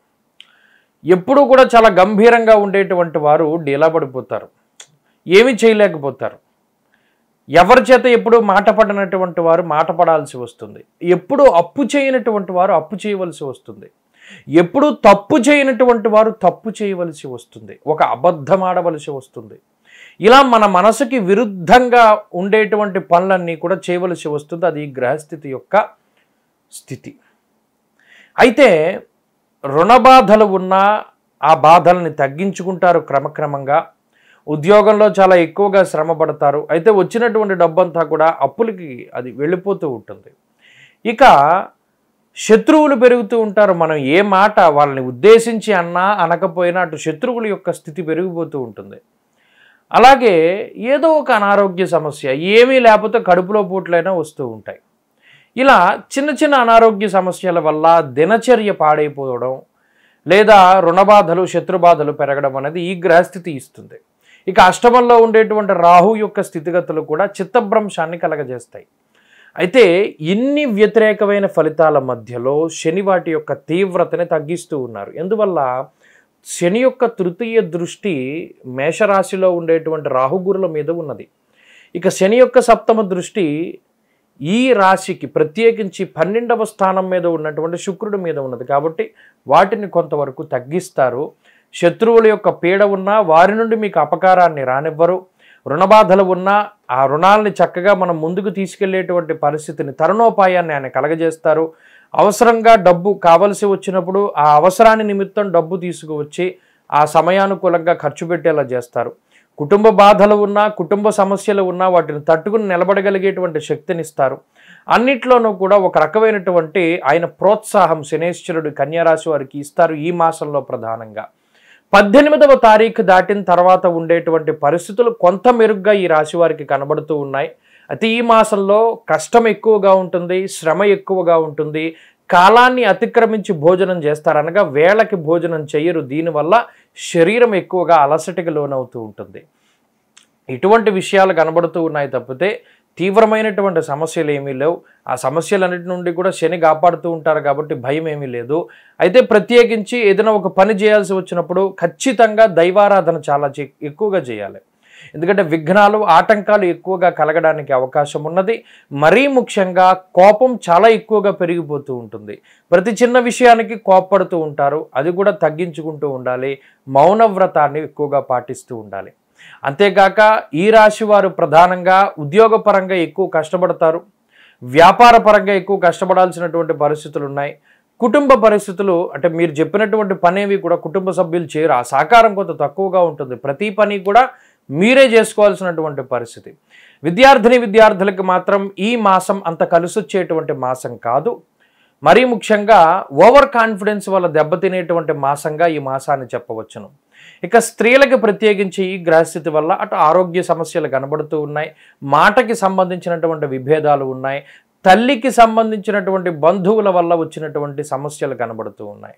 ఎప్పుడూ కూడా చాలా గంభీరంగా ఉండేటువంటి వారు డీలా ఏమి చేయలేకపోతారు ఎవరి చేత ఎప్పుడు మాట పడినటువంటి వారు మాట పడాల్సి వస్తుంది ఎప్పుడు అప్పు చేయనటువంటి వారు అప్పు చేయవలసి వస్తుంది ఎప్పుడు తప్పు చేయనటువంటి వారు తప్పు చేయవలసి వస్తుంది ఒక అబద్ధం ఆడవలసి వస్తుంది ఇలా మన మనసుకి విరుద్ధంగా ఉండేటువంటి పనులన్నీ కూడా చేయవలసి వస్తుంది అది గ్రహస్థితి యొక్క స్థితి అయితే రుణ బాధలు ఉన్నా ఆ బాధల్ని తగ్గించుకుంటారు క్రమక్రమంగా ఉద్యోగంలో చాలా ఎక్కువగా శ్రమ పడతారు అయితే వచ్చినటువంటి డబ్బంతా కూడా అప్పులకి అది వెళ్ళిపోతూ ఉంటుంది ఇక శత్రువులు పెరుగుతూ ఉంటారు మనం ఏ మాట వాళ్ళని ఉద్దేశించి అన్నా అనకపోయినా అటు శత్రువుల యొక్క స్థితి పెరిగిపోతూ ఉంటుంది అలాగే ఏదో ఒక అనారోగ్య సమస్య ఏమీ లేకపోతే కడుపులో పూట్లైనా వస్తూ ఉంటాయి ఇలా చిన్న చిన్న అనారోగ్య సమస్యల వల్ల దినచర్య పాడైపోవడం లేదా రుణబాధలు శత్రుబాధలు పెరగడం అనేది ఈ గ్రహస్థితి ఇస్తుంది ఇక అష్టమంలో ఉండేటువంటి రాహు యొక్క స్థితిగతులు కూడా చిత్తభ్రంశాన్ని కలగజేస్తాయి అయితే ఇన్ని వ్యతిరేకమైన ఫలితాల మధ్యలో శని వాటి యొక్క తీవ్రతని తగ్గిస్తూ ఉన్నారు ఎందువల్ల శని యొక్క తృతీయ దృష్టి మేషరాశిలో ఉండేటువంటి రాహుగురుల మీద ఉన్నది ఇక శని యొక్క సప్తమ దృష్టి ఈ రాశికి ప్రత్యేకించి పన్నెండవ స్థానం మీద ఉన్నటువంటి శుక్రుడి మీద ఉన్నది కాబట్టి వాటిని కొంతవరకు తగ్గిస్తారు శత్రువుల యొక్క పీడ ఉన్నా వారి నుండి మీకు అపకారాన్ని రానివ్వరు రుణబాధలు ఉన్నా ఆ రుణాలని చక్కగా మనం ముందుకు తీసుకెళ్లేటువంటి పరిస్థితిని తరుణోపాయాన్ని ఆయన కలగజేస్తారు అవసరంగా డబ్బు కావలసి వచ్చినప్పుడు ఆ అవసరాన్ని నిమిత్తం డబ్బు తీసుకువచ్చి ఆ సమయానుకూలంగా ఖర్చు పెట్టేలా చేస్తారు కుటుంబ బాధలు ఉన్నా కుటుంబ సమస్యలు ఉన్నా వాటిని తట్టుకుని నిలబడగలిగేటువంటి శక్తినిస్తారు అన్నిట్లోనూ కూడా ఒక రకమైనటువంటి ఆయన ప్రోత్సాహం శనేశ్వరుడు కన్యారాశి వారికి ఇస్తారు ఈ మాసంలో ప్రధానంగా పద్దెనిమిదవ తారీఖు దాటిన తర్వాత ఉండేటువంటి పరిస్థితులు కొంత మెరుగ్గా ఈ రాశి వారికి కనబడుతూ ఉన్నాయి అయితే ఈ మాసంలో కష్టం ఎక్కువగా ఉంటుంది శ్రమ ఎక్కువగా ఉంటుంది కాలాన్ని అతిక్రమించి భోజనం చేస్తారనగా వేళకి భోజనం చేయరు దీనివల్ల శరీరం ఎక్కువగా అలసటకి లోనవుతూ ఉంటుంది ఇటువంటి విషయాలు కనబడుతూ ఉన్నాయి తప్పితే తీవ్రమైనటువంటి సమస్యలు ఏమీ లేవు ఆ సమస్యలన్నిటి నుండి కూడా శని కాపాడుతూ ఉంటారు కాబట్టి భయం ఏమీ లేదు అయితే ప్రత్యేకించి ఏదైనా ఒక పని చేయాల్సి వచ్చినప్పుడు ఖచ్చితంగా దైవారాధన చాలా ఎక్కువగా చేయాలి ఎందుకంటే విఘ్నాలు ఆటంకాలు ఎక్కువగా కలగడానికి అవకాశం ఉన్నది మరీ ముఖ్యంగా కోపం చాలా ఎక్కువగా పెరిగిపోతూ ఉంటుంది ప్రతి చిన్న విషయానికి కోప్పడుతూ ఉంటారు అది కూడా తగ్గించుకుంటూ ఉండాలి మౌన వ్రతాన్ని ఎక్కువగా పాటిస్తూ ఉండాలి అంతేకాక ఈ రాశి వారు ప్రధానంగా ఉద్యోగపరంగా ఎక్కువ కష్టపడతారు వ్యాపార పరంగా ఎక్కువ కష్టపడాల్సినటువంటి పరిస్థితులు ఉన్నాయి కుటుంబ పరిస్థితులు అంటే మీరు చెప్పినటువంటి పనేవి కూడా కుటుంబ సభ్యులు చేయరు ఆ సహకారం కొంత తక్కువగా ఉంటుంది ప్రతి పని కూడా మీరే చేసుకోవాల్సినటువంటి పరిస్థితి విద్యార్థిని విద్యార్థులకు మాత్రం ఈ మాసం అంత కలిసొచ్చేటువంటి మాసం కాదు మరీ ముఖ్యంగా ఓవర్ కాన్ఫిడెన్స్ వల్ల దెబ్బతినేటువంటి మాసంగా ఈ మాసాన్ని చెప్పవచ్చును ఇక స్త్రీలకు ప్రత్యేకించి ఈ గ్రహస్థితి వల్ల అటు ఆరోగ్య సమస్యలు కనబడుతూ ఉన్నాయి మాటకి సంబంధించినటువంటి విభేదాలు ఉన్నాయి తల్లికి సంబంధించినటువంటి బంధువుల వల్ల వచ్చినటువంటి సమస్యలు కనబడుతూ ఉన్నాయి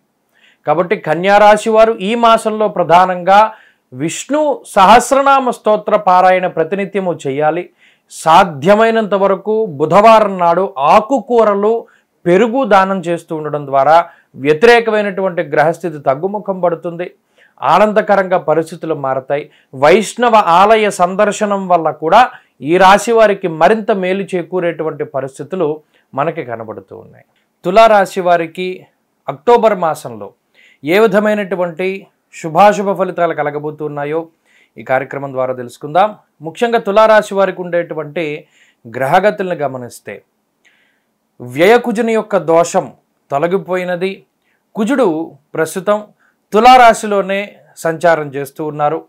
కాబట్టి కన్యారాశి వారు ఈ మాసంలో ప్రధానంగా విష్ణు సహస్రనామ స్తోత్ర పారాయణ ప్రతినిత్యము చేయాలి సాధ్యమైనంత వరకు బుధవారం నాడు ఆకుకూరలు పెరుగు దానం చేస్తూ ఉండడం ద్వారా వ్యతిరేకమైనటువంటి గ్రహస్థితి తగ్గుముఖం పడుతుంది ఆనందకరంగా పరిస్థితులు మారతాయి వైష్ణవ ఆలయ సందర్శనం వల్ల కూడా ఈ రాశి వారికి మరింత మేలు చేకూరేటువంటి పరిస్థితులు మనకి కనబడుతూ ఉన్నాయి తులారాశి వారికి అక్టోబర్ మాసంలో ఏ విధమైనటువంటి శుభాశుభ ఫలితాలు కలగబోతున్నాయో ఈ కార్యక్రమం ద్వారా తెలుసుకుందాం ముఖ్యంగా తులారాశి వారికి ఉండేటువంటి గ్రహగతులను గమనిస్తే వ్యయకుజుని యొక్క దోషం తొలగిపోయినది కుజుడు ప్రస్తుతం తులారాశిలోనే సంచారం చేస్తూ ఉన్నారు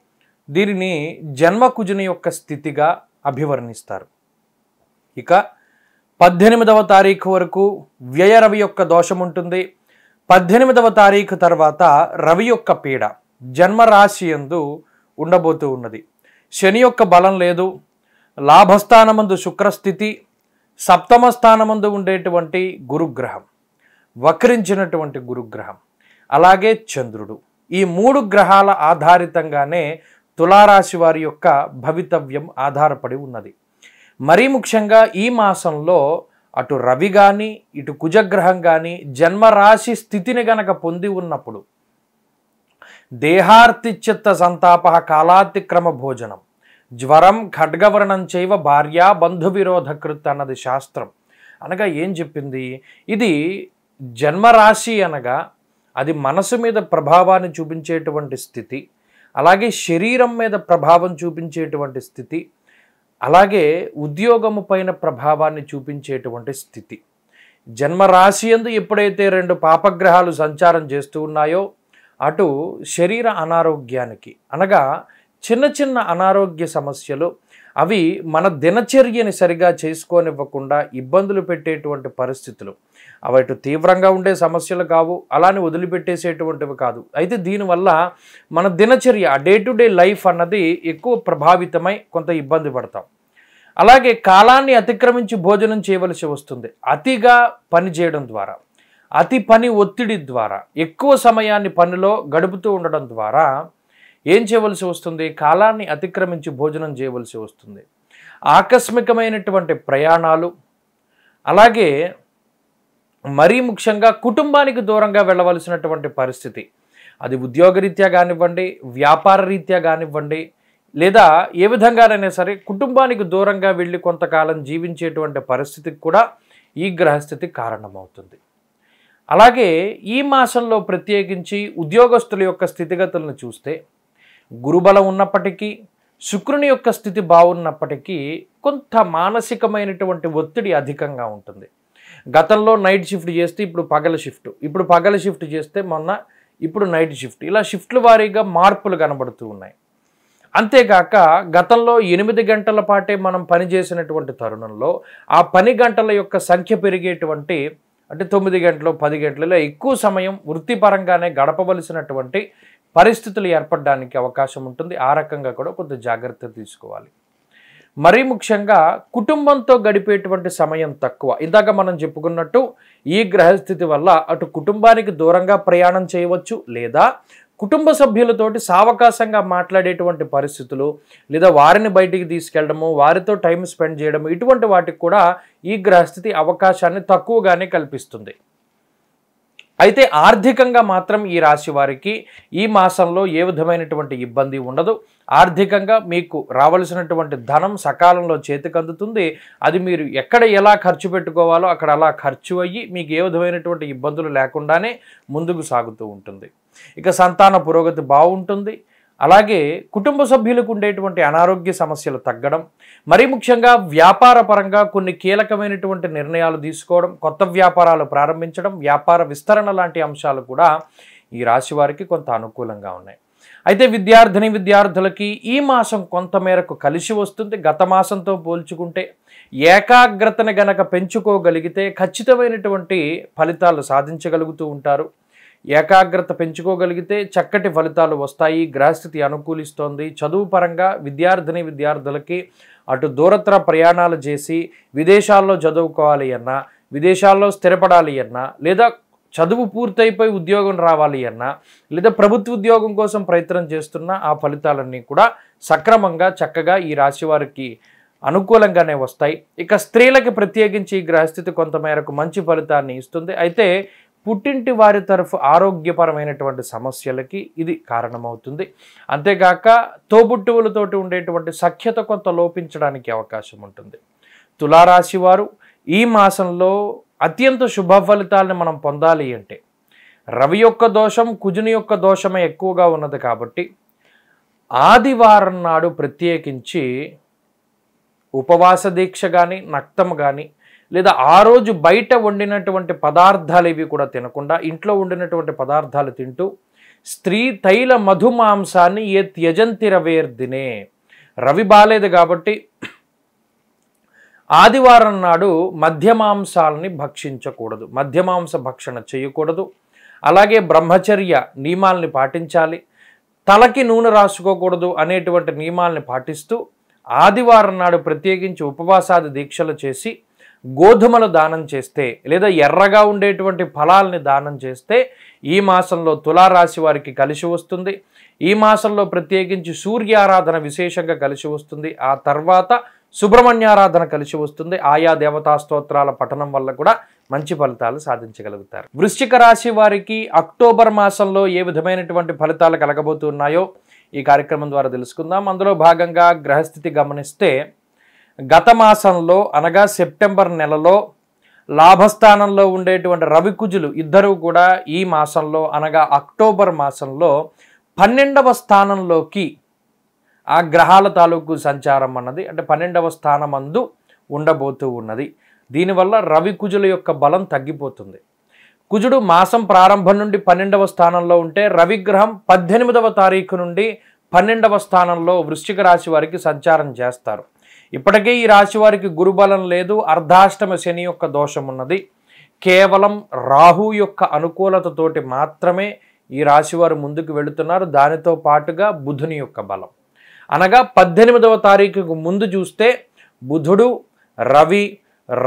దీనిని జన్మకుజుని యొక్క స్థితిగా అభివర్ణిస్తారు ఇక పద్దెనిమిదవ తారీఖు వరకు వ్యయ రవి యొక్క దోషం ఉంటుంది పద్దెనిమిదవ తారీఖు తర్వాత రవి యొక్క పీడ జన్మరాశి ఎందు ఉండబోతూ ఉన్నది శని యొక్క బలం లేదు లాభస్థానమందు శుక్రస్థితి సప్తమ స్థానమందు ఉండేటువంటి గురుగ్రహం వక్రించినటువంటి గురుగ్రహం అలాగే చంద్రుడు ఈ మూడు గ్రహాల ఆధారితంగానే తులారాశి వారి యొక్క భవితవ్యం ఆధారపడి ఉన్నది మరీ ముఖ్యంగా ఈ మాసంలో అటు రవి కానీ ఇటు కుజగ్రహం కానీ జన్మరాశి స్థితిని గనక పొంది ఉన్నప్పుడు దేహార్తిచిత్త సంతాప కాలాతిక్రమ భోజనం జ్వరం ఖడ్గవర్ణం చేయవ భార్య కృత్ అన్నది శాస్త్రం అనగా ఏం చెప్పింది ఇది జన్మరాశి అనగా అది మనసు మీద ప్రభావాన్ని చూపించేటువంటి స్థితి అలాగే శరీరం మీద ప్రభావం చూపించేటువంటి స్థితి అలాగే ఉద్యోగము పైన ప్రభావాన్ని చూపించేటువంటి స్థితి జన్మరాశి ఎందు ఎప్పుడైతే రెండు పాపగ్రహాలు సంచారం చేస్తూ ఉన్నాయో అటు శరీర అనారోగ్యానికి అనగా చిన్న చిన్న అనారోగ్య సమస్యలు అవి మన దినచర్యని సరిగా చేసుకోనివ్వకుండా ఇబ్బందులు పెట్టేటువంటి పరిస్థితులు అవి తీవ్రంగా ఉండే సమస్యలు కావు అలానే వదిలిపెట్టేసేటువంటివి కాదు అయితే దీనివల్ల మన దినచర్య డే టు డే లైఫ్ అన్నది ఎక్కువ ప్రభావితమై కొంత ఇబ్బంది పడతాం అలాగే కాలాన్ని అతిక్రమించి భోజనం చేయవలసి వస్తుంది అతిగా పని చేయడం ద్వారా అతి పని ఒత్తిడి ద్వారా ఎక్కువ సమయాన్ని పనిలో గడుపుతూ ఉండడం ద్వారా ఏం చేయవలసి వస్తుంది కాలాన్ని అతిక్రమించి భోజనం చేయవలసి వస్తుంది ఆకస్మికమైనటువంటి ప్రయాణాలు అలాగే మరీ ముఖ్యంగా కుటుంబానికి దూరంగా వెళ్ళవలసినటువంటి పరిస్థితి అది ఉద్యోగరీత్యా కానివ్వండి వ్యాపార రీత్యా కానివ్వండి లేదా ఏ విధంగానైనా సరే కుటుంబానికి దూరంగా వెళ్ళి కొంతకాలం జీవించేటువంటి పరిస్థితికి కూడా ఈ గ్రహస్థితి కారణమవుతుంది అలాగే ఈ మాసంలో ప్రత్యేకించి ఉద్యోగస్తుల యొక్క స్థితిగతులను చూస్తే గురుబలం ఉన్నప్పటికీ శుక్రుని యొక్క స్థితి బాగున్నప్పటికీ కొంత మానసికమైనటువంటి ఒత్తిడి అధికంగా ఉంటుంది గతంలో నైట్ షిఫ్ట్ చేస్తే ఇప్పుడు పగల షిఫ్ట్ ఇప్పుడు పగల షిఫ్ట్ చేస్తే మొన్న ఇప్పుడు నైట్ షిఫ్ట్ ఇలా షిఫ్ట్ల వారీగా మార్పులు కనబడుతూ ఉన్నాయి అంతేకాక గతంలో ఎనిమిది గంటల పాటే మనం పని చేసినటువంటి తరుణంలో ఆ పని గంటల యొక్క సంఖ్య పెరిగేటువంటి అంటే తొమ్మిది గంటలు పది గంటలలో ఎక్కువ సమయం వృత్తిపరంగానే గడపవలసినటువంటి పరిస్థితులు ఏర్పడడానికి అవకాశం ఉంటుంది ఆ రకంగా కూడా కొంత జాగ్రత్త తీసుకోవాలి మరీ ముఖ్యంగా కుటుంబంతో గడిపేటువంటి సమయం తక్కువ ఇందాక మనం చెప్పుకున్నట్టు ఈ గ్రహస్థితి వల్ల అటు కుటుంబానికి దూరంగా ప్రయాణం చేయవచ్చు లేదా కుటుంబ సభ్యులతోటి సావకాశంగా మాట్లాడేటువంటి పరిస్థితులు లేదా వారిని బయటికి తీసుకెళ్ళడము వారితో టైం స్పెండ్ చేయడము ఇటువంటి వాటికి కూడా ఈ గ్రహస్థితి అవకాశాన్ని తక్కువగానే కల్పిస్తుంది అయితే ఆర్థికంగా మాత్రం ఈ రాశి వారికి ఈ మాసంలో ఏ విధమైనటువంటి ఇబ్బంది ఉండదు ఆర్థికంగా మీకు రావలసినటువంటి ధనం సకాలంలో చేతికి అందుతుంది అది మీరు ఎక్కడ ఎలా ఖర్చు పెట్టుకోవాలో అక్కడ అలా ఖర్చు అయ్యి మీకు ఏ విధమైనటువంటి ఇబ్బందులు లేకుండానే ముందుకు సాగుతూ ఉంటుంది ఇక సంతాన పురోగతి బాగుంటుంది అలాగే కుటుంబ సభ్యులకు ఉండేటువంటి అనారోగ్య సమస్యలు తగ్గడం మరీ ముఖ్యంగా వ్యాపార పరంగా కొన్ని కీలకమైనటువంటి నిర్ణయాలు తీసుకోవడం కొత్త వ్యాపారాలు ప్రారంభించడం వ్యాపార విస్తరణ లాంటి అంశాలు కూడా ఈ రాశి వారికి కొంత అనుకూలంగా ఉన్నాయి అయితే విద్యార్థిని విద్యార్థులకి ఈ మాసం కొంతమేరకు కలిసి వస్తుంది గత మాసంతో పోల్చుకుంటే ఏకాగ్రతను గనక పెంచుకోగలిగితే ఖచ్చితమైనటువంటి ఫలితాలు సాధించగలుగుతూ ఉంటారు ఏకాగ్రత పెంచుకోగలిగితే చక్కటి ఫలితాలు వస్తాయి గ్రహస్థితి అనుకూలిస్తోంది చదువు పరంగా విద్యార్థిని విద్యార్థులకి అటు దూరత్ర ప్రయాణాలు చేసి విదేశాల్లో చదువుకోవాలి అన్నా విదేశాల్లో స్థిరపడాలి అన్నా లేదా చదువు పూర్తయిపోయి ఉద్యోగం రావాలి అన్నా లేదా ప్రభుత్వ ఉద్యోగం కోసం ప్రయత్నం చేస్తున్న ఆ ఫలితాలన్నీ కూడా సక్రమంగా చక్కగా ఈ రాశి వారికి అనుకూలంగానే వస్తాయి ఇక స్త్రీలకి ప్రత్యేకించి గ్రహస్థితి కొంతమేరకు మంచి ఫలితాన్ని ఇస్తుంది అయితే పుట్టింటి వారి తరఫు ఆరోగ్యపరమైనటువంటి సమస్యలకి ఇది కారణమవుతుంది అంతేగాక తోబుట్టువులతోటి ఉండేటువంటి సఖ్యత కొంత లోపించడానికి అవకాశం ఉంటుంది తులారాశి వారు ఈ మాసంలో అత్యంత శుభ ఫలితాలను మనం పొందాలి అంటే రవి యొక్క దోషం కుజుని యొక్క దోషమే ఎక్కువగా ఉన్నది కాబట్టి ఆదివారం నాడు ప్రత్యేకించి ఉపవాస దీక్ష కానీ నక్తం కానీ లేదా ఆ రోజు బయట వండినటువంటి పదార్థాలు ఇవి కూడా తినకుండా ఇంట్లో వండినటువంటి పదార్థాలు తింటూ స్త్రీ తైల మధు మాంసాన్ని ఏ త్యజంతి రవేర్దినే రవి బాలేదు కాబట్టి ఆదివారం నాడు మధ్యమాంసాలని భక్షించకూడదు మధ్యమాంస భక్షణ చేయకూడదు అలాగే బ్రహ్మచర్య నియమాల్ని పాటించాలి తలకి నూనె రాసుకోకూడదు అనేటువంటి నియమాల్ని పాటిస్తూ ఆదివారం నాడు ప్రత్యేకించి ఉపవాసాది దీక్షలు చేసి గోధుమలు దానం చేస్తే లేదా ఎర్రగా ఉండేటువంటి ఫలాల్ని దానం చేస్తే ఈ మాసంలో తులారాశి వారికి కలిసి వస్తుంది ఈ మాసంలో ప్రత్యేకించి సూర్యారాధన విశేషంగా కలిసి వస్తుంది ఆ తర్వాత సుబ్రహ్మణ్యారాధన కలిసి వస్తుంది ఆయా దేవతా స్తోత్రాల పఠనం వల్ల కూడా మంచి ఫలితాలు సాధించగలుగుతారు వృశ్చిక రాశి వారికి అక్టోబర్ మాసంలో ఏ విధమైనటువంటి ఫలితాలు కలగబోతున్నాయో ఈ కార్యక్రమం ద్వారా తెలుసుకుందాం అందులో భాగంగా గ్రహస్థితి గమనిస్తే గత మాసంలో అనగా సెప్టెంబర్ నెలలో లాభస్థానంలో ఉండేటువంటి రవికుజులు ఇద్దరు కూడా ఈ మాసంలో అనగా అక్టోబర్ మాసంలో పన్నెండవ స్థానంలోకి ఆ గ్రహాల తాలూకు సంచారం అన్నది అంటే పన్నెండవ స్థానమందు ఉండబోతూ ఉన్నది దీనివల్ల రవి కుజుల యొక్క బలం తగ్గిపోతుంది కుజుడు మాసం ప్రారంభం నుండి పన్నెండవ స్థానంలో ఉంటే రవిగ్రహం పద్దెనిమిదవ తారీఖు నుండి పన్నెండవ స్థానంలో వృశ్చిక రాశి వారికి సంచారం చేస్తారు ఇప్పటికే ఈ రాశివారికి గురుబలం లేదు అర్ధాష్టమ శని యొక్క దోషం ఉన్నది కేవలం రాహు యొక్క అనుకూలతతోటి మాత్రమే ఈ రాశివారు ముందుకు వెళుతున్నారు దానితో పాటుగా బుధుని యొక్క బలం అనగా పద్దెనిమిదవ తారీఖుకు ముందు చూస్తే బుధుడు రవి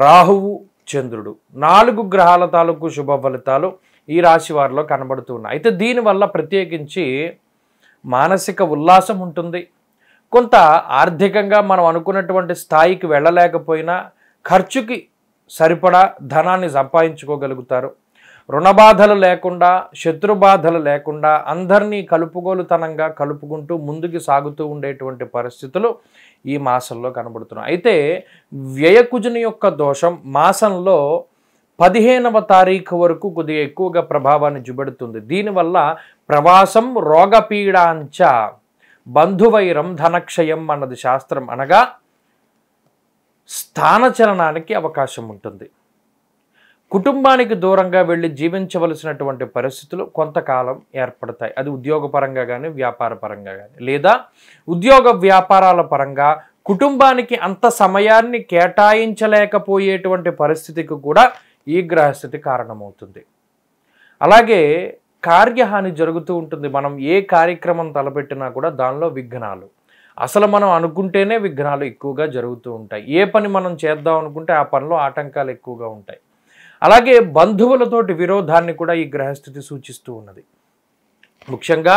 రాహువు చంద్రుడు నాలుగు గ్రహాల తాలూకు శుభ ఫలితాలు ఈ రాశి వారిలో కనబడుతున్నాయి అయితే దీనివల్ల ప్రత్యేకించి మానసిక ఉల్లాసం ఉంటుంది కొంత ఆర్థికంగా మనం అనుకున్నటువంటి స్థాయికి వెళ్ళలేకపోయినా ఖర్చుకి సరిపడా ధనాన్ని సంపాదించుకోగలుగుతారు రుణబాధలు లేకుండా శత్రుబాధలు లేకుండా అందరినీ కలుపుగోలుతనంగా కలుపుకుంటూ ముందుకు సాగుతూ ఉండేటువంటి పరిస్థితులు ఈ మాసంలో కనబడుతున్నాయి అయితే వ్యయకుజుని యొక్క దోషం మాసంలో పదిహేనవ తారీఖు వరకు కొద్దిగా ఎక్కువగా ప్రభావాన్ని చూపెడుతుంది దీనివల్ల ప్రవాసం రోగపీడాంచ బంధువైరం ధనక్షయం అన్నది శాస్త్రం అనగా స్థానచలనానికి అవకాశం ఉంటుంది కుటుంబానికి దూరంగా వెళ్ళి జీవించవలసినటువంటి పరిస్థితులు కొంతకాలం ఏర్పడతాయి అది ఉద్యోగపరంగా కానీ వ్యాపార పరంగా కానీ లేదా ఉద్యోగ వ్యాపారాల పరంగా కుటుంబానికి అంత సమయాన్ని కేటాయించలేకపోయేటువంటి పరిస్థితికి కూడా ఈ గ్రహస్థితి కారణమవుతుంది అలాగే కార్యహాని జరుగుతూ ఉంటుంది మనం ఏ కార్యక్రమం తలపెట్టినా కూడా దానిలో విఘ్నాలు అసలు మనం అనుకుంటేనే విఘ్నాలు ఎక్కువగా జరుగుతూ ఉంటాయి ఏ పని మనం చేద్దాం అనుకుంటే ఆ పనిలో ఆటంకాలు ఎక్కువగా ఉంటాయి అలాగే బంధువులతోటి విరోధాన్ని కూడా ఈ గ్రహస్థితి సూచిస్తూ ఉన్నది ముఖ్యంగా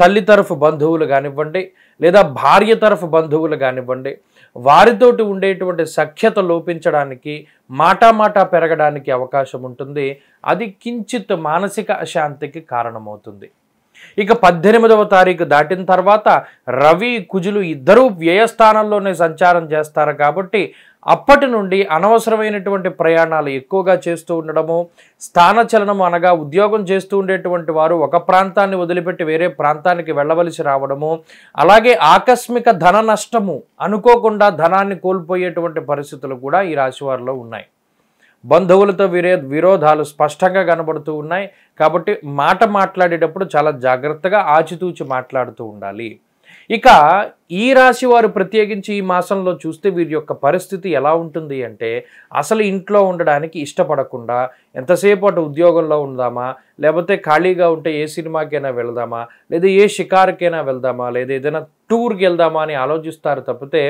తల్లి తరఫు బంధువులు కానివ్వండి లేదా భార్య తరఫు బంధువులు కానివ్వండి వారితోటి ఉండేటువంటి సఖ్యత లోపించడానికి మాటా పెరగడానికి అవకాశం ఉంటుంది అది కించిత్ మానసిక అశాంతికి కారణమవుతుంది ఇక పద్దెనిమిదవ తారీఖు దాటిన తర్వాత రవి కుజులు ఇద్దరూ వ్యయస్థానంలోనే సంచారం చేస్తారు కాబట్టి అప్పటి నుండి అనవసరమైనటువంటి ప్రయాణాలు ఎక్కువగా చేస్తూ ఉండడము స్థానచలనం అనగా ఉద్యోగం చేస్తూ ఉండేటువంటి వారు ఒక ప్రాంతాన్ని వదిలిపెట్టి వేరే ప్రాంతానికి వెళ్ళవలసి రావడము అలాగే ఆకస్మిక ధన నష్టము అనుకోకుండా ధనాన్ని కోల్పోయేటువంటి పరిస్థితులు కూడా ఈ రాశివారిలో ఉన్నాయి బంధువులతో విరే విరోధాలు స్పష్టంగా కనబడుతూ ఉన్నాయి కాబట్టి మాట మాట్లాడేటప్పుడు చాలా జాగ్రత్తగా ఆచితూచి మాట్లాడుతూ ఉండాలి ఇక ఈ రాశి వారు ప్రత్యేకించి ఈ మాసంలో చూస్తే వీరి యొక్క పరిస్థితి ఎలా ఉంటుంది అంటే అసలు ఇంట్లో ఉండడానికి ఇష్టపడకుండా ఎంతసేపు అటు ఉద్యోగంలో ఉందామా లేకపోతే ఖాళీగా ఉంటే ఏ సినిమాకైనా వెళదామా లేదా ఏ షికారుకైనా వెళ్దామా లేదా ఏదైనా టూర్కి వెళ్దామా అని ఆలోచిస్తారు తప్పితే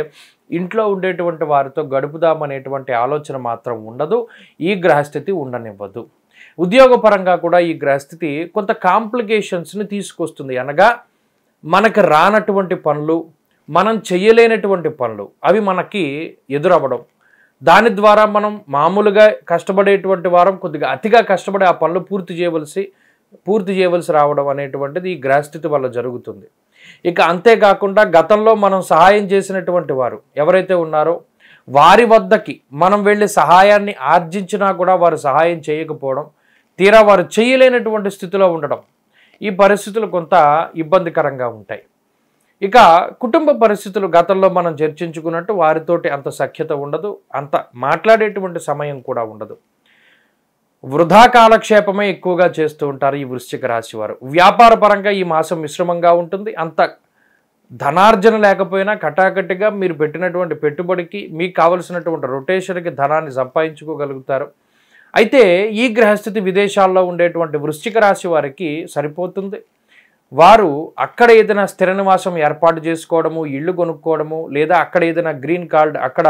ఇంట్లో ఉండేటువంటి వారితో గడుపుదామనేటువంటి ఆలోచన మాత్రం ఉండదు ఈ గ్రహస్థితి ఉండనివ్వదు ఉద్యోగపరంగా కూడా ఈ గ్రహస్థితి కొంత కాంప్లికేషన్స్ని తీసుకొస్తుంది అనగా మనకు రానటువంటి పనులు మనం చేయలేనటువంటి పనులు అవి మనకి ఎదురవ్వడం దాని ద్వారా మనం మామూలుగా కష్టపడేటువంటి వారం కొద్దిగా అతిగా కష్టపడే ఆ పనులు పూర్తి చేయవలసి పూర్తి చేయవలసి రావడం అనేటువంటిది ఈ గ్రహస్థితి వల్ల జరుగుతుంది ఇక అంతేకాకుండా గతంలో మనం సహాయం చేసినటువంటి వారు ఎవరైతే ఉన్నారో వారి వద్దకి మనం వెళ్ళి సహాయాన్ని ఆర్జించినా కూడా వారు సహాయం చేయకపోవడం తీరా వారు చేయలేనటువంటి స్థితిలో ఉండడం ఈ పరిస్థితులు కొంత ఇబ్బందికరంగా ఉంటాయి ఇక కుటుంబ పరిస్థితులు గతంలో మనం చర్చించుకున్నట్టు వారితోటి అంత సఖ్యత ఉండదు అంత మాట్లాడేటువంటి సమయం కూడా ఉండదు వృధా కాలక్షేపమే ఎక్కువగా చేస్తూ ఉంటారు ఈ వృశ్చిక రాశి వారు వ్యాపార పరంగా ఈ మాసం మిశ్రమంగా ఉంటుంది అంత ధనార్జన లేకపోయినా కటాకటిగా మీరు పెట్టినటువంటి పెట్టుబడికి మీకు కావలసినటువంటి రొటేషన్కి ధనాన్ని సంపాదించుకోగలుగుతారు అయితే ఈ గ్రహస్థితి విదేశాల్లో ఉండేటువంటి వృశ్చిక రాశి వారికి సరిపోతుంది వారు అక్కడ ఏదైనా స్థిర నివాసం ఏర్పాటు చేసుకోవడము ఇళ్ళు కొనుక్కోవడము లేదా అక్కడ ఏదైనా గ్రీన్ కార్డ్ అక్కడ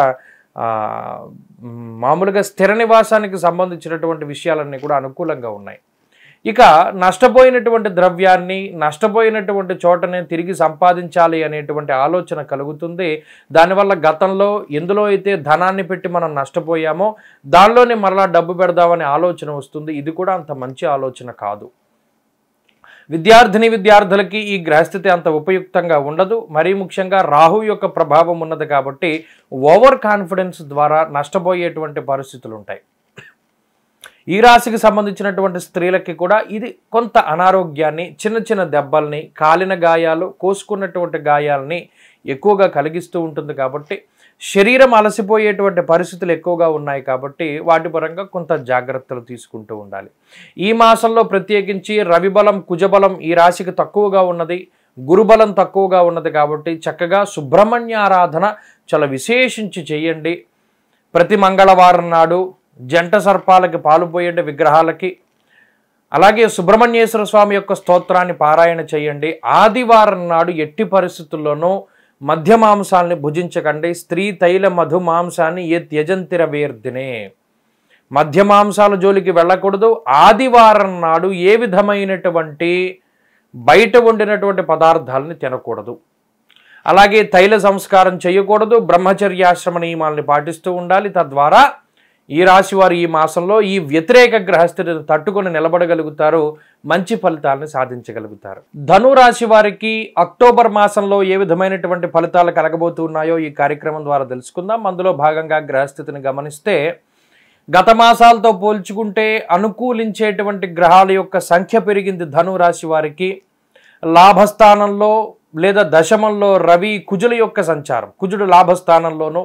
మామూలుగా స్థిర నివాసానికి సంబంధించినటువంటి విషయాలన్నీ కూడా అనుకూలంగా ఉన్నాయి ఇక నష్టపోయినటువంటి ద్రవ్యాన్ని నష్టపోయినటువంటి చోటనే తిరిగి సంపాదించాలి అనేటువంటి ఆలోచన కలుగుతుంది దానివల్ల గతంలో ఎందులో అయితే ధనాన్ని పెట్టి మనం నష్టపోయామో దానిలోనే మరలా డబ్బు పెడదామనే ఆలోచన వస్తుంది ఇది కూడా అంత మంచి ఆలోచన కాదు విద్యార్థిని విద్యార్థులకి ఈ గ్రహస్థితి అంత ఉపయుక్తంగా ఉండదు మరీ ముఖ్యంగా రాహు యొక్క ప్రభావం ఉన్నది కాబట్టి ఓవర్ కాన్ఫిడెన్స్ ద్వారా నష్టపోయేటువంటి పరిస్థితులు ఉంటాయి ఈ రాశికి సంబంధించినటువంటి స్త్రీలకి కూడా ఇది కొంత అనారోగ్యాన్ని చిన్న చిన్న దెబ్బల్ని కాలిన గాయాలు కోసుకున్నటువంటి గాయాలని ఎక్కువగా కలిగిస్తూ ఉంటుంది కాబట్టి శరీరం అలసిపోయేటువంటి పరిస్థితులు ఎక్కువగా ఉన్నాయి కాబట్టి వాటి పరంగా కొంత జాగ్రత్తలు తీసుకుంటూ ఉండాలి ఈ మాసంలో ప్రత్యేకించి రవిబలం కుజబలం ఈ రాశికి తక్కువగా ఉన్నది గురుబలం తక్కువగా ఉన్నది కాబట్టి చక్కగా సుబ్రహ్మణ్య ఆరాధన చాలా విశేషించి చేయండి ప్రతి మంగళవారం నాడు జంట సర్పాలకి పాలుపోయే విగ్రహాలకి అలాగే సుబ్రహ్మణ్యేశ్వర స్వామి యొక్క స్తోత్రాన్ని పారాయణ చేయండి ఆదివారం నాడు ఎట్టి పరిస్థితుల్లోనూ మధ్య మాంసాలని భుజించకండి స్త్రీ తైల మధు మాంసాన్ని ఏ త్యజంతిర వేర్దినే మధ్య మాంసాల జోలికి వెళ్ళకూడదు ఆదివారం నాడు ఏ విధమైనటువంటి బయట వండినటువంటి పదార్థాలని తినకూడదు అలాగే తైల సంస్కారం చేయకూడదు బ్రహ్మచర్యాశ్రమ నియమాలని పాటిస్తూ ఉండాలి తద్వారా ఈ రాశి వారు ఈ మాసంలో ఈ వ్యతిరేక గ్రహస్థితిని తట్టుకొని నిలబడగలుగుతారు మంచి ఫలితాలను సాధించగలుగుతారు ధనురాశి వారికి అక్టోబర్ మాసంలో ఏ విధమైనటువంటి ఫలితాలు కలగబోతున్నాయో ఈ కార్యక్రమం ద్వారా తెలుసుకుందాం అందులో భాగంగా గ్రహస్థితిని గమనిస్తే గత మాసాలతో పోల్చుకుంటే అనుకూలించేటువంటి గ్రహాల యొక్క సంఖ్య పెరిగింది ధనురాశి వారికి లాభస్థానంలో లేదా దశమంలో రవి కుజుల యొక్క సంచారం కుజుడు లాభస్థానంలోనూ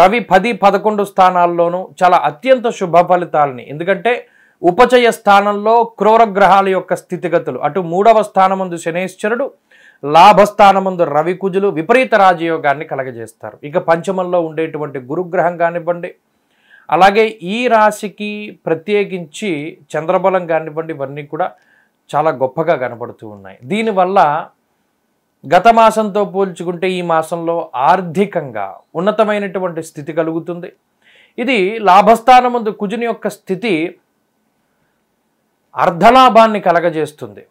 రవి పది పదకొండు స్థానాల్లోనూ చాలా అత్యంత శుభ ఫలితాలని ఎందుకంటే ఉపచయ స్థానంలో క్రూరగ్రహాల యొక్క స్థితిగతులు అటు మూడవ స్థానమందు శనేశ్వరుడు రవి రవికుజులు విపరీత రాజయోగాన్ని కలగజేస్తారు ఇక పంచమంలో ఉండేటువంటి గురుగ్రహం కానివ్వండి అలాగే ఈ రాశికి ప్రత్యేకించి చంద్రబలం కానివ్వండి ఇవన్నీ కూడా చాలా గొప్పగా కనబడుతూ ఉన్నాయి దీనివల్ల గత మాసంతో పోల్చుకుంటే ఈ మాసంలో ఆర్థికంగా ఉన్నతమైనటువంటి స్థితి కలుగుతుంది ఇది లాభస్థానం ముందు కుజుని యొక్క స్థితి అర్ధలాభాన్ని కలగజేస్తుంది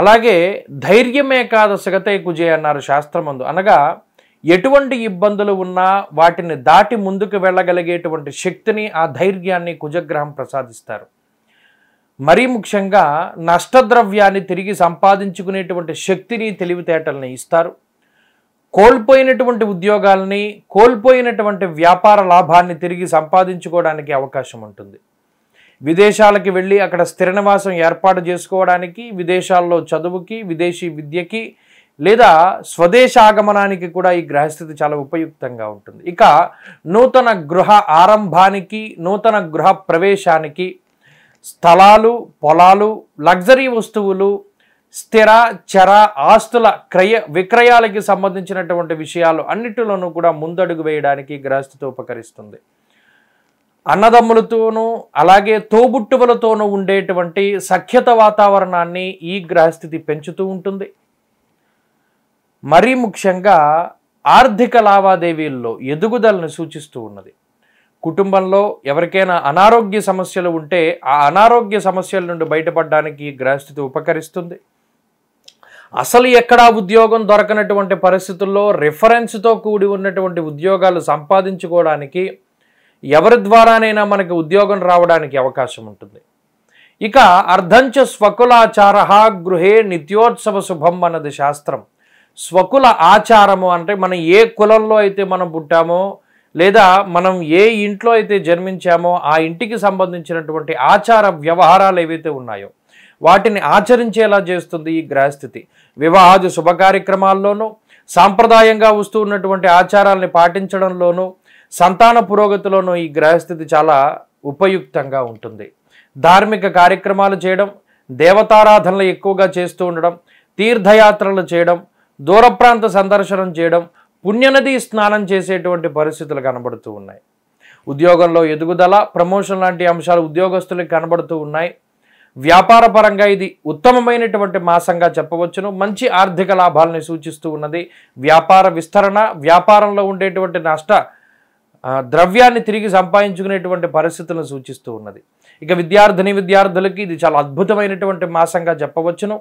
అలాగే ధైర్యమే కాదశగతే కుజే అన్నారు శాస్త్రమందు అనగా ఎటువంటి ఇబ్బందులు ఉన్నా వాటిని దాటి ముందుకు వెళ్ళగలిగేటువంటి శక్తిని ఆ ధైర్యాన్ని కుజగ్రహం ప్రసాదిస్తారు మరీ ముఖ్యంగా నష్టద్రవ్యాన్ని తిరిగి సంపాదించుకునేటువంటి శక్తిని తెలివితేటల్ని ఇస్తారు కోల్పోయినటువంటి ఉద్యోగాలని కోల్పోయినటువంటి వ్యాపార లాభాన్ని తిరిగి సంపాదించుకోవడానికి అవకాశం ఉంటుంది విదేశాలకి వెళ్ళి అక్కడ స్థిర నివాసం ఏర్పాటు చేసుకోవడానికి విదేశాల్లో చదువుకి విదేశీ విద్యకి లేదా స్వదేశాగమనానికి కూడా ఈ గ్రహస్థితి చాలా ఉపయుక్తంగా ఉంటుంది ఇక నూతన గృహ ఆరంభానికి నూతన గృహ ప్రవేశానికి స్థలాలు పొలాలు లగ్జరీ వస్తువులు స్థిర చర ఆస్తుల క్రయ విక్రయాలకి సంబంధించినటువంటి విషయాలు అన్నిటిలోనూ కూడా ముందడుగు వేయడానికి గ్రహస్థితో ఉపకరిస్తుంది అన్నదమ్ములతోనూ అలాగే తోబుట్టువులతోనూ ఉండేటువంటి సఖ్యత వాతావరణాన్ని ఈ గ్రహస్థితి పెంచుతూ ఉంటుంది మరీ ముఖ్యంగా ఆర్థిక లావాదేవీల్లో ఎదుగుదలను సూచిస్తూ ఉన్నది కుటుంబంలో ఎవరికైనా అనారోగ్య సమస్యలు ఉంటే ఆ అనారోగ్య సమస్యల నుండి బయటపడడానికి గ్రహస్థితి ఉపకరిస్తుంది అసలు ఎక్కడా ఉద్యోగం దొరకనటువంటి పరిస్థితుల్లో రిఫరెన్స్తో కూడి ఉన్నటువంటి ఉద్యోగాలు సంపాదించుకోవడానికి ఎవరి ద్వారానైనా మనకి ఉద్యోగం రావడానికి అవకాశం ఉంటుంది ఇక అర్ధంచ స్వకులాచార గృహే నిత్యోత్సవ శుభం అన్నది శాస్త్రం స్వకుల ఆచారము అంటే మనం ఏ కులంలో అయితే మనం పుట్టామో లేదా మనం ఏ ఇంట్లో అయితే జన్మించామో ఆ ఇంటికి సంబంధించినటువంటి ఆచార వ్యవహారాలు ఏవైతే ఉన్నాయో వాటిని ఆచరించేలా చేస్తుంది ఈ గ్రహస్థితి వివాహాది కార్యక్రమాల్లోనూ సాంప్రదాయంగా వస్తూ ఉన్నటువంటి ఆచారాలని పాటించడంలోనూ సంతాన పురోగతిలోనూ ఈ గ్రహస్థితి చాలా ఉపయుక్తంగా ఉంటుంది ధార్మిక కార్యక్రమాలు చేయడం దేవతారాధనలు ఎక్కువగా చేస్తూ ఉండడం తీర్థయాత్రలు చేయడం దూర ప్రాంత సందర్శనం చేయడం పుణ్యనది స్నానం చేసేటువంటి పరిస్థితులు కనబడుతూ ఉన్నాయి ఉద్యోగంలో ఎదుగుదల ప్రమోషన్ లాంటి అంశాలు ఉద్యోగస్తులకు కనబడుతూ ఉన్నాయి వ్యాపార పరంగా ఇది ఉత్తమమైనటువంటి మాసంగా చెప్పవచ్చును మంచి ఆర్థిక లాభాలని సూచిస్తూ ఉన్నది వ్యాపార విస్తరణ వ్యాపారంలో ఉండేటువంటి నష్ట ద్రవ్యాన్ని తిరిగి సంపాదించుకునేటువంటి పరిస్థితులను సూచిస్తూ ఉన్నది ఇక విద్యార్థిని విద్యార్థులకి ఇది చాలా అద్భుతమైనటువంటి మాసంగా చెప్పవచ్చును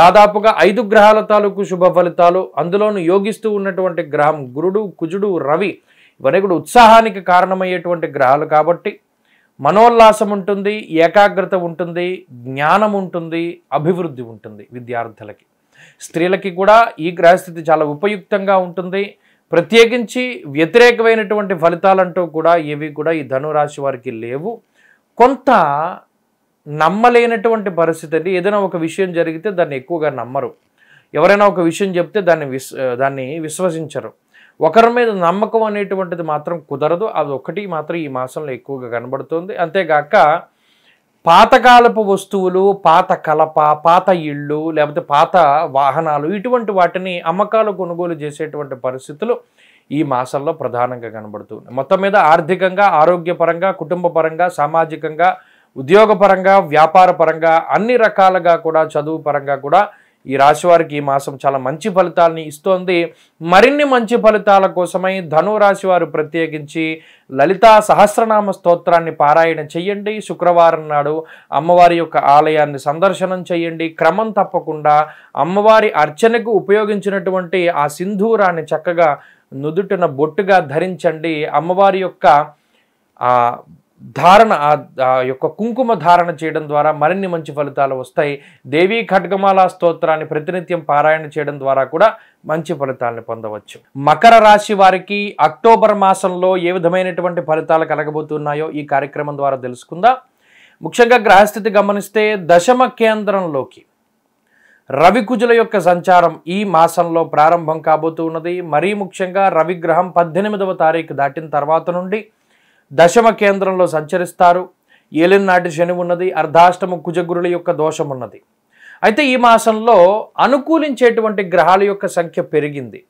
దాదాపుగా ఐదు గ్రహాల తాలూకు శుభ ఫలితాలు అందులోనూ యోగిస్తూ ఉన్నటువంటి గ్రహం గురుడు కుజుడు రవి ఇవన్నీ కూడా ఉత్సాహానికి కారణమయ్యేటువంటి గ్రహాలు కాబట్టి మనోల్లాసం ఉంటుంది ఏకాగ్రత ఉంటుంది జ్ఞానం ఉంటుంది అభివృద్ధి ఉంటుంది విద్యార్థులకి స్త్రీలకి కూడా ఈ గ్రహస్థితి చాలా ఉపయుక్తంగా ఉంటుంది ప్రత్యేకించి వ్యతిరేకమైనటువంటి ఫలితాలంటూ కూడా ఏవి కూడా ఈ ధనురాశి వారికి లేవు కొంత నమ్మలేనటువంటి పరిస్థితి అండి ఏదైనా ఒక విషయం జరిగితే దాన్ని ఎక్కువగా నమ్మరు ఎవరైనా ఒక విషయం చెప్తే దాన్ని విశ్ దాన్ని విశ్వసించరు ఒకరి మీద నమ్మకం అనేటువంటిది మాత్రం కుదరదు అది ఒకటి మాత్రం ఈ మాసంలో ఎక్కువగా కనబడుతుంది అంతేగాక పాతకాలపు వస్తువులు పాత కలప పాత ఇళ్ళు లేకపోతే పాత వాహనాలు ఇటువంటి వాటిని అమ్మకాలు కొనుగోలు చేసేటువంటి పరిస్థితులు ఈ మాసంలో ప్రధానంగా కనబడుతుంది మొత్తం మీద ఆర్థికంగా ఆరోగ్యపరంగా కుటుంబపరంగా సామాజికంగా ఉద్యోగపరంగా వ్యాపార పరంగా అన్ని రకాలుగా కూడా చదువు పరంగా కూడా ఈ రాశివారికి ఈ మాసం చాలా మంచి ఫలితాలని ఇస్తోంది మరిన్ని మంచి ఫలితాల కోసమై ధనురాశి వారు ప్రత్యేకించి లలితా సహస్రనామ స్తోత్రాన్ని పారాయణ చేయండి శుక్రవారం నాడు అమ్మవారి యొక్క ఆలయాన్ని సందర్శనం చేయండి క్రమం తప్పకుండా అమ్మవారి అర్చనకు ఉపయోగించినటువంటి ఆ సింధూరాన్ని చక్కగా నుదుటిన బొట్టుగా ధరించండి అమ్మవారి యొక్క ధారణ ఆ యొక్క కుంకుమ ధారణ చేయడం ద్వారా మరిన్ని మంచి ఫలితాలు వస్తాయి దేవీ ఖడ్గమాల స్తోత్రాన్ని ప్రతినిత్యం పారాయణ చేయడం ద్వారా కూడా మంచి ఫలితాలను పొందవచ్చు మకర రాశి వారికి అక్టోబర్ మాసంలో ఏ విధమైనటువంటి ఫలితాలు కలగబోతున్నాయో ఈ కార్యక్రమం ద్వారా తెలుసుకుందాం ముఖ్యంగా గ్రహస్థితి గమనిస్తే దశమ కేంద్రంలోకి రవికుజుల యొక్క సంచారం ఈ మాసంలో ప్రారంభం కాబోతున్నది మరీ ముఖ్యంగా రవిగ్రహం పద్దెనిమిదవ తారీఖు దాటిన తర్వాత నుండి దశమ కేంద్రంలో సంచరిస్తారు ఏలినాటి శని ఉన్నది అర్ధాష్టమ కుజగురుల యొక్క దోషం ఉన్నది అయితే ఈ మాసంలో అనుకూలించేటువంటి గ్రహాల యొక్క సంఖ్య పెరిగింది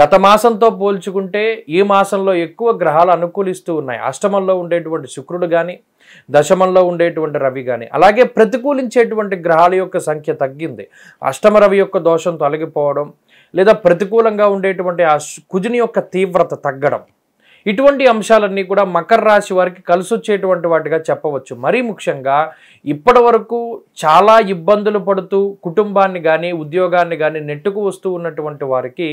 గత మాసంతో పోల్చుకుంటే ఈ మాసంలో ఎక్కువ గ్రహాలు అనుకూలిస్తూ ఉన్నాయి అష్టమంలో ఉండేటువంటి శుక్రుడు కానీ దశమంలో ఉండేటువంటి రవి కానీ అలాగే ప్రతికూలించేటువంటి గ్రహాల యొక్క సంఖ్య తగ్గింది అష్టమ రవి యొక్క దోషం తొలగిపోవడం లేదా ప్రతికూలంగా ఉండేటువంటి ఆ కుజుని యొక్క తీవ్రత తగ్గడం ఇటువంటి అంశాలన్నీ కూడా మకర రాశి వారికి కలిసొచ్చేటువంటి వాటిగా చెప్పవచ్చు మరీ ముఖ్యంగా ఇప్పటి వరకు చాలా ఇబ్బందులు పడుతూ కుటుంబాన్ని కానీ ఉద్యోగాన్ని కానీ నెట్టుకు వస్తూ ఉన్నటువంటి వారికి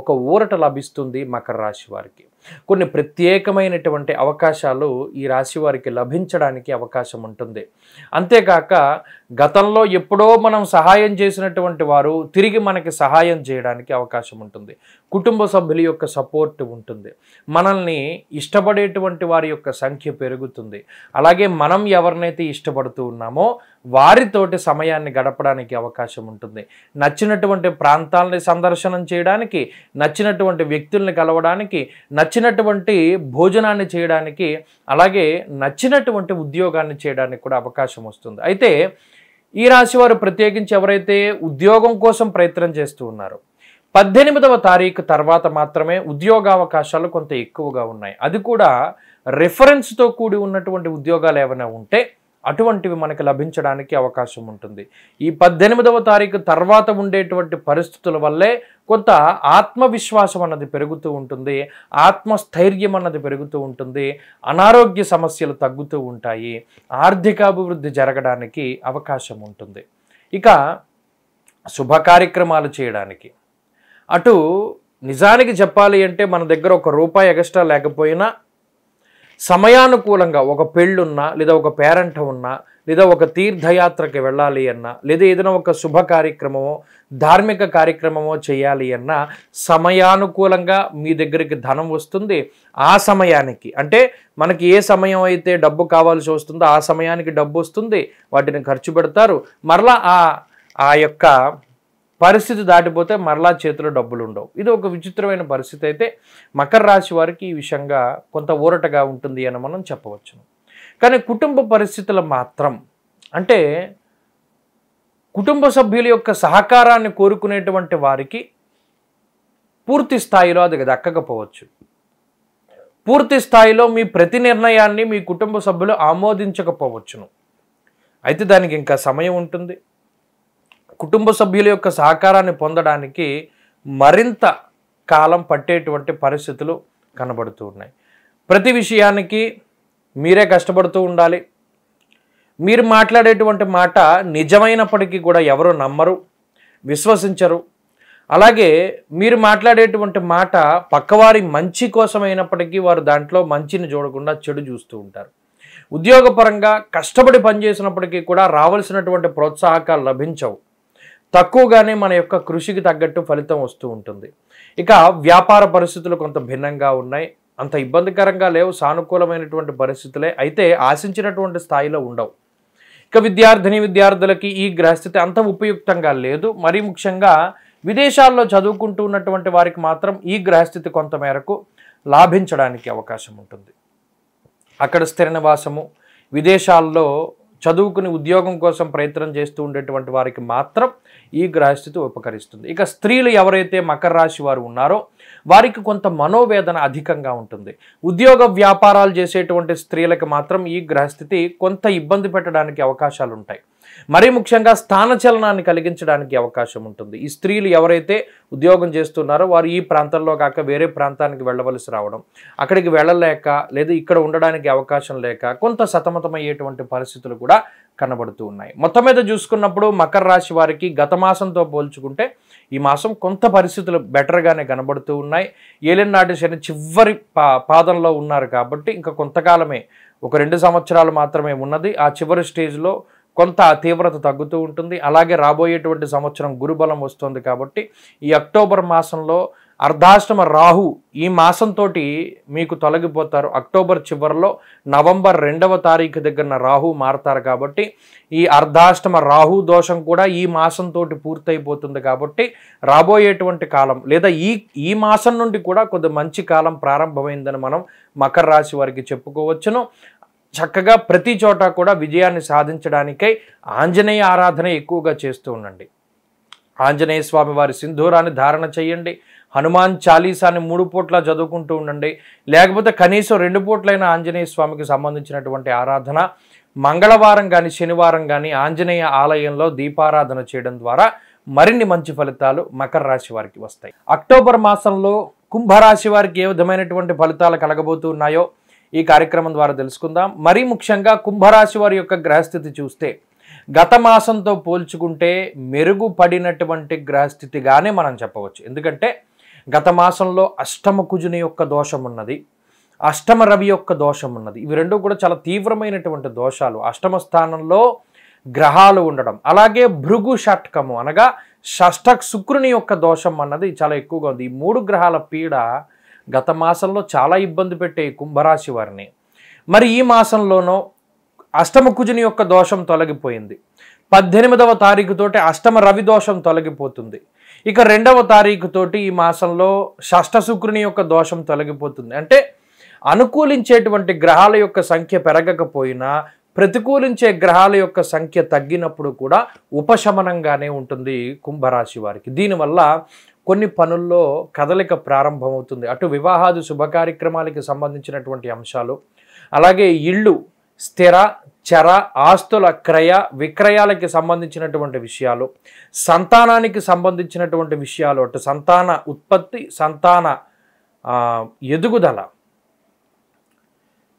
ఒక ఊరట లభిస్తుంది మకర రాశి వారికి కొన్ని ప్రత్యేకమైనటువంటి అవకాశాలు ఈ రాశి వారికి లభించడానికి అవకాశం ఉంటుంది అంతేకాక గతంలో ఎప్పుడో మనం సహాయం చేసినటువంటి వారు తిరిగి మనకి సహాయం చేయడానికి అవకాశం ఉంటుంది కుటుంబ సభ్యుల యొక్క సపోర్ట్ ఉంటుంది మనల్ని ఇష్టపడేటువంటి వారి యొక్క సంఖ్య పెరుగుతుంది అలాగే మనం ఎవరినైతే ఇష్టపడుతూ ఉన్నామో వారితోటి సమయాన్ని గడపడానికి అవకాశం ఉంటుంది నచ్చినటువంటి ప్రాంతాలని సందర్శనం చేయడానికి నచ్చినటువంటి వ్యక్తుల్ని కలవడానికి నచ్చినటువంటి భోజనాన్ని చేయడానికి అలాగే నచ్చినటువంటి ఉద్యోగాన్ని చేయడానికి కూడా అవకాశం వస్తుంది అయితే ఈ రాశి వారు ప్రత్యేకించి ఎవరైతే ఉద్యోగం కోసం ప్రయత్నం చేస్తూ ఉన్నారో పద్దెనిమిదవ తారీఖు తర్వాత మాత్రమే ఉద్యోగావకాశాలు కొంత ఎక్కువగా ఉన్నాయి అది కూడా రెఫరెన్స్తో కూడి ఉన్నటువంటి ఉద్యోగాలు ఏమైనా ఉంటే అటువంటివి మనకు లభించడానికి అవకాశం ఉంటుంది ఈ పద్దెనిమిదవ తారీఖు తర్వాత ఉండేటువంటి పరిస్థితుల వల్లే కొంత ఆత్మవిశ్వాసం అన్నది పెరుగుతూ ఉంటుంది ఆత్మస్థైర్యం అన్నది పెరుగుతూ ఉంటుంది అనారోగ్య సమస్యలు తగ్గుతూ ఉంటాయి ఆర్థికాభివృద్ధి జరగడానికి అవకాశం ఉంటుంది ఇక శుభ కార్యక్రమాలు చేయడానికి అటు నిజానికి చెప్పాలి అంటే మన దగ్గర ఒక రూపాయి ఎగస్ట్రా లేకపోయినా సమయానుకూలంగా ఒక పెళ్ళున్నా లేదా ఒక పేరెంట్ ఉన్నా లేదా ఒక తీర్థయాత్రకి వెళ్ళాలి అన్నా లేదా ఏదైనా ఒక శుభ కార్యక్రమమో ధార్మిక కార్యక్రమమో చేయాలి అన్నా సమయానుకూలంగా మీ దగ్గరికి ధనం వస్తుంది ఆ సమయానికి అంటే మనకి ఏ సమయం అయితే డబ్బు కావాల్సి వస్తుందో ఆ సమయానికి డబ్బు వస్తుంది వాటిని ఖర్చు పెడతారు మరలా ఆ ఆ యొక్క పరిస్థితి దాటిపోతే మరలా చేతిలో డబ్బులు ఉండవు ఇది ఒక విచిత్రమైన పరిస్థితి అయితే మకర రాశి వారికి ఈ విషయంగా కొంత ఊరటగా ఉంటుంది అని మనం చెప్పవచ్చును కానీ కుటుంబ పరిస్థితులు మాత్రం అంటే కుటుంబ సభ్యుల యొక్క సహకారాన్ని కోరుకునేటువంటి వారికి పూర్తి స్థాయిలో అది దక్కకపోవచ్చు పూర్తి స్థాయిలో మీ ప్రతి నిర్ణయాన్ని మీ కుటుంబ సభ్యులు ఆమోదించకపోవచ్చును అయితే దానికి ఇంకా సమయం ఉంటుంది కుటుంబ సభ్యుల యొక్క సహకారాన్ని పొందడానికి మరింత కాలం పట్టేటువంటి పరిస్థితులు కనబడుతూ ఉన్నాయి ప్రతి విషయానికి మీరే కష్టపడుతూ ఉండాలి మీరు మాట్లాడేటువంటి మాట నిజమైనప్పటికీ కూడా ఎవరు నమ్మరు విశ్వసించరు అలాగే మీరు మాట్లాడేటువంటి మాట పక్కవారి మంచి కోసమైనప్పటికీ వారు దాంట్లో మంచిని చూడకుండా చెడు చూస్తూ ఉంటారు ఉద్యోగపరంగా కష్టపడి పనిచేసినప్పటికీ కూడా రావాల్సినటువంటి ప్రోత్సాహకాలు లభించవు తక్కువగానే మన యొక్క కృషికి తగ్గట్టు ఫలితం వస్తూ ఉంటుంది ఇక వ్యాపార పరిస్థితులు కొంత భిన్నంగా ఉన్నాయి అంత ఇబ్బందికరంగా లేవు సానుకూలమైనటువంటి పరిస్థితులే అయితే ఆశించినటువంటి స్థాయిలో ఉండవు ఇక విద్యార్థిని విద్యార్థులకి ఈ గ్రహస్థితి అంత ఉపయుక్తంగా లేదు మరీ ముఖ్యంగా విదేశాల్లో చదువుకుంటూ ఉన్నటువంటి వారికి మాత్రం ఈ గ్రహస్థితి కొంత మేరకు లాభించడానికి అవకాశం ఉంటుంది అక్కడ స్థిర నివాసము విదేశాల్లో చదువుకుని ఉద్యోగం కోసం ప్రయత్నం చేస్తూ ఉండేటువంటి వారికి మాత్రం ఈ గ్రహస్థితి ఉపకరిస్తుంది ఇక స్త్రీలు ఎవరైతే మకర రాశి వారు ఉన్నారో వారికి కొంత మనోవేదన అధికంగా ఉంటుంది ఉద్యోగ వ్యాపారాలు చేసేటువంటి స్త్రీలకు మాత్రం ఈ గ్రహస్థితి కొంత ఇబ్బంది పెట్టడానికి అవకాశాలు ఉంటాయి మరీ ముఖ్యంగా స్థానచలనాన్ని కలిగించడానికి అవకాశం ఉంటుంది ఈ స్త్రీలు ఎవరైతే ఉద్యోగం చేస్తున్నారో వారు ఈ ప్రాంతంలో కాక వేరే ప్రాంతానికి వెళ్ళవలసి రావడం అక్కడికి వెళ్ళలేక లేదా ఇక్కడ ఉండడానికి అవకాశం లేక కొంత సతమతమయ్యేటువంటి పరిస్థితులు కూడా కనబడుతూ ఉన్నాయి మొత్తం మీద చూసుకున్నప్పుడు మకర రాశి వారికి గత మాసంతో పోల్చుకుంటే ఈ మాసం కొంత పరిస్థితులు బెటర్గానే కనబడుతూ ఉన్నాయి ఏలినాటి శని చివరి పా పాదంలో ఉన్నారు కాబట్టి ఇంకా కొంతకాలమే ఒక రెండు సంవత్సరాలు మాత్రమే ఉన్నది ఆ చివరి స్టేజ్లో కొంత తీవ్రత తగ్గుతూ ఉంటుంది అలాగే రాబోయేటువంటి సంవత్సరం గురుబలం వస్తుంది కాబట్టి ఈ అక్టోబర్ మాసంలో అర్ధాష్టమ రాహు ఈ మాసంతో మీకు తొలగిపోతారు అక్టోబర్ చివరిలో నవంబర్ రెండవ తారీఖు దగ్గర రాహు మారతారు కాబట్టి ఈ అర్ధాష్టమ రాహు దోషం కూడా ఈ మాసంతో పూర్తయిపోతుంది కాబట్టి రాబోయేటువంటి కాలం లేదా ఈ ఈ మాసం నుండి కూడా కొద్ది మంచి కాలం ప్రారంభమైందని మనం మకర రాశి వారికి చెప్పుకోవచ్చును చక్కగా ప్రతి చోట కూడా విజయాన్ని సాధించడానికై ఆంజనేయ ఆరాధన ఎక్కువగా చేస్తూ ఉండండి ఆంజనేయ స్వామి వారి సింధూరాన్ని ధారణ చేయండి హనుమాన్ చాలీసాన్ని మూడు పూట్ల చదువుకుంటూ ఉండండి లేకపోతే కనీసం రెండు పూట్లైన ఆంజనేయ స్వామికి సంబంధించినటువంటి ఆరాధన మంగళవారం కానీ శనివారం కానీ ఆంజనేయ ఆలయంలో దీపారాధన చేయడం ద్వారా మరిన్ని మంచి ఫలితాలు మకర రాశి వారికి వస్తాయి అక్టోబర్ మాసంలో కుంభరాశి వారికి ఏ విధమైనటువంటి ఫలితాలు కలగబోతున్నాయో ఈ కార్యక్రమం ద్వారా తెలుసుకుందాం మరీ ముఖ్యంగా కుంభరాశి వారి యొక్క గ్రహస్థితి చూస్తే గత మాసంతో పోల్చుకుంటే మెరుగుపడినటువంటి గ్రహస్థితిగానే మనం చెప్పవచ్చు ఎందుకంటే గత మాసంలో అష్టమ కుజుని యొక్క దోషం ఉన్నది అష్టమ రవి యొక్క దోషం ఉన్నది ఇవి రెండు కూడా చాలా తీవ్రమైనటువంటి దోషాలు అష్టమ స్థానంలో గ్రహాలు ఉండడం అలాగే భృగు షట్కము అనగా షష్ఠ శుక్రుని యొక్క దోషం అన్నది చాలా ఎక్కువగా ఉంది ఈ మూడు గ్రహాల పీడ గత మాసంలో చాలా ఇబ్బంది పెట్టే కుంభరాశి వారిని మరి ఈ మాసంలోనో అష్టమ కుజుని యొక్క దోషం తొలగిపోయింది పద్దెనిమిదవ తారీఖుతోటి అష్టమ రవి దోషం తొలగిపోతుంది ఇక రెండవ తారీఖుతోటి ఈ మాసంలో షష్ట శుక్రుని యొక్క దోషం తొలగిపోతుంది అంటే అనుకూలించేటువంటి గ్రహాల యొక్క సంఖ్య పెరగకపోయినా ప్రతికూలించే గ్రహాల యొక్క సంఖ్య తగ్గినప్పుడు కూడా ఉపశమనంగానే ఉంటుంది కుంభరాశి వారికి దీనివల్ల కొన్ని పనుల్లో కదలిక ప్రారంభమవుతుంది అటు వివాహాది శుభకార్యక్రమాలకి సంబంధించినటువంటి అంశాలు అలాగే ఇళ్ళు స్థిర చర ఆస్తుల క్రయ విక్రయాలకి సంబంధించినటువంటి విషయాలు సంతానానికి సంబంధించినటువంటి విషయాలు అటు సంతాన ఉత్పత్తి సంతాన ఎదుగుదల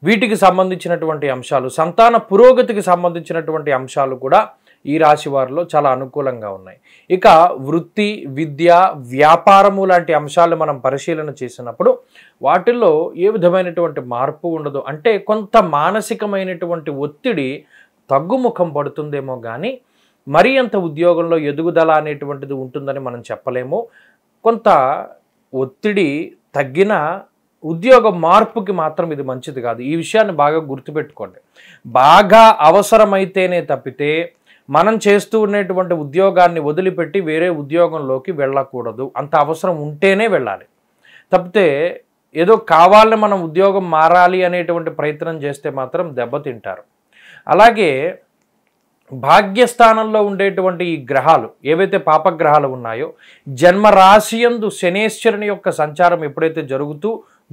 వీటికి సంబంధించినటువంటి అంశాలు సంతాన పురోగతికి సంబంధించినటువంటి అంశాలు కూడా ఈ రాశి వారిలో చాలా అనుకూలంగా ఉన్నాయి ఇక వృత్తి విద్య వ్యాపారము లాంటి అంశాలు మనం పరిశీలన చేసినప్పుడు వాటిల్లో ఏ విధమైనటువంటి మార్పు ఉండదు అంటే కొంత మానసికమైనటువంటి ఒత్తిడి తగ్గుముఖం పడుతుందేమో కానీ మరీ అంత ఉద్యోగంలో ఎదుగుదల అనేటువంటిది ఉంటుందని మనం చెప్పలేము కొంత ఒత్తిడి తగ్గిన ఉద్యోగ మార్పుకి మాత్రం ఇది మంచిది కాదు ఈ విషయాన్ని బాగా గుర్తుపెట్టుకోండి బాగా అవసరమైతేనే తప్పితే మనం చేస్తూ ఉండేటువంటి ఉద్యోగాన్ని వదిలిపెట్టి వేరే ఉద్యోగంలోకి వెళ్ళకూడదు అంత అవసరం ఉంటేనే వెళ్ళాలి తప్పితే ఏదో కావాలని మనం ఉద్యోగం మారాలి అనేటువంటి ప్రయత్నం చేస్తే మాత్రం దెబ్బతింటారు అలాగే భాగ్యస్థానంలో ఉండేటువంటి ఈ గ్రహాలు ఏవైతే పాపగ్రహాలు ఉన్నాయో జన్మరాశియందు శనేశ్వరుని యొక్క సంచారం ఎప్పుడైతే జరుగుతూ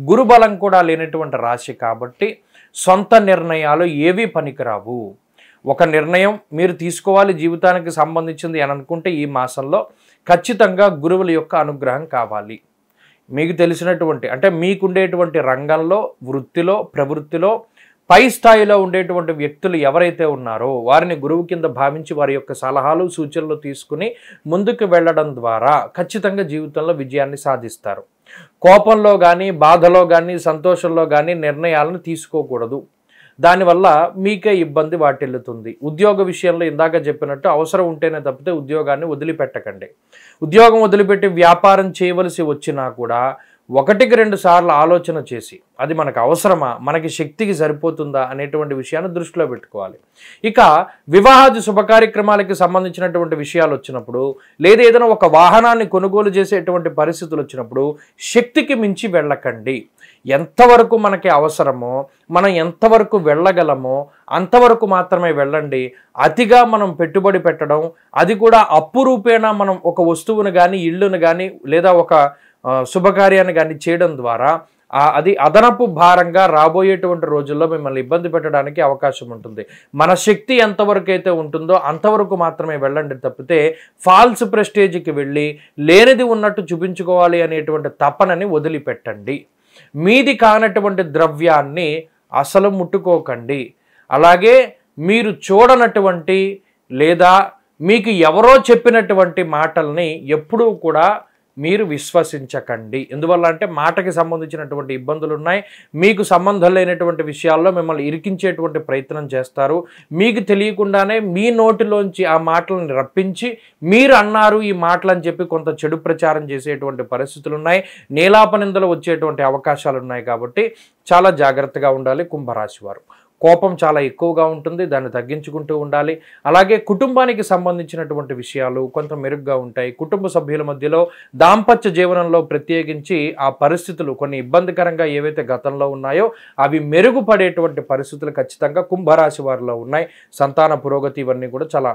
గురుబలం కూడా లేనటువంటి రాశి కాబట్టి సొంత నిర్ణయాలు ఏవీ పనికిరావు ఒక నిర్ణయం మీరు తీసుకోవాలి జీవితానికి సంబంధించింది అని అనుకుంటే ఈ మాసంలో ఖచ్చితంగా గురువుల యొక్క అనుగ్రహం కావాలి మీకు తెలిసినటువంటి అంటే మీకుండేటువంటి రంగంలో వృత్తిలో ప్రవృత్తిలో పై స్థాయిలో ఉండేటువంటి వ్యక్తులు ఎవరైతే ఉన్నారో వారిని గురువు కింద భావించి వారి యొక్క సలహాలు సూచనలు తీసుకుని ముందుకు వెళ్ళడం ద్వారా ఖచ్చితంగా జీవితంలో విజయాన్ని సాధిస్తారు కోపంలో కానీ బాధలో కానీ సంతోషంలో కానీ నిర్ణయాలను తీసుకోకూడదు దానివల్ల మీకే ఇబ్బంది వాటిల్లుతుంది ఉద్యోగ విషయంలో ఇందాక చెప్పినట్టు అవసరం ఉంటేనే తప్పితే ఉద్యోగాన్ని వదిలిపెట్టకండి ఉద్యోగం వదిలిపెట్టి వ్యాపారం చేయవలసి వచ్చినా కూడా ఒకటికి రెండు సార్లు ఆలోచన చేసి అది మనకు అవసరమా మనకి శక్తికి సరిపోతుందా అనేటువంటి విషయాన్ని దృష్టిలో పెట్టుకోవాలి ఇక వివాహాది శుభకార్యక్రమాలకి సంబంధించినటువంటి విషయాలు వచ్చినప్పుడు లేదా ఏదైనా ఒక వాహనాన్ని కొనుగోలు చేసేటువంటి పరిస్థితులు వచ్చినప్పుడు శక్తికి మించి వెళ్ళకండి ఎంతవరకు మనకి అవసరమో మనం ఎంతవరకు వెళ్ళగలమో అంతవరకు మాత్రమే వెళ్ళండి అతిగా మనం పెట్టుబడి పెట్టడం అది కూడా అప్పు రూపేణా మనం ఒక వస్తువును కానీ ఇళ్ళును కానీ లేదా ఒక శుభకార్యాన్ని కానీ చేయడం ద్వారా అది అదనపు భారంగా రాబోయేటువంటి రోజుల్లో మిమ్మల్ని ఇబ్బంది పెట్టడానికి అవకాశం ఉంటుంది మన శక్తి ఎంతవరకు అయితే ఉంటుందో అంతవరకు మాత్రమే వెళ్ళండి తప్పితే ఫాల్స్ ప్రెస్టేజ్కి వెళ్ళి లేనిది ఉన్నట్టు చూపించుకోవాలి అనేటువంటి తపనని వదిలిపెట్టండి మీది కానటువంటి ద్రవ్యాన్ని అసలు ముట్టుకోకండి అలాగే మీరు చూడనటువంటి లేదా మీకు ఎవరో చెప్పినటువంటి మాటల్ని ఎప్పుడూ కూడా మీరు విశ్వసించకండి ఎందువల్ల అంటే మాటకి సంబంధించినటువంటి ఇబ్బందులు ఉన్నాయి మీకు సంబంధం లేనటువంటి విషయాల్లో మిమ్మల్ని ఇరికించేటువంటి ప్రయత్నం చేస్తారు మీకు తెలియకుండానే మీ నోటిలోంచి ఆ మాటలను రప్పించి మీరు అన్నారు ఈ మాటలని చెప్పి కొంత చెడు ప్రచారం చేసేటువంటి పరిస్థితులు ఉన్నాయి నీలాపనిందలు వచ్చేటువంటి అవకాశాలు ఉన్నాయి కాబట్టి చాలా జాగ్రత్తగా ఉండాలి కుంభరాశి వారు కోపం చాలా ఎక్కువగా ఉంటుంది దాన్ని తగ్గించుకుంటూ ఉండాలి అలాగే కుటుంబానికి సంబంధించినటువంటి విషయాలు కొంత మెరుగ్గా ఉంటాయి కుటుంబ సభ్యుల మధ్యలో దాంపత్య జీవనంలో ప్రత్యేకించి ఆ పరిస్థితులు కొన్ని ఇబ్బందికరంగా ఏవైతే గతంలో ఉన్నాయో అవి మెరుగుపడేటువంటి పరిస్థితులు ఖచ్చితంగా కుంభరాశి వారిలో ఉన్నాయి సంతాన పురోగతి ఇవన్నీ కూడా చాలా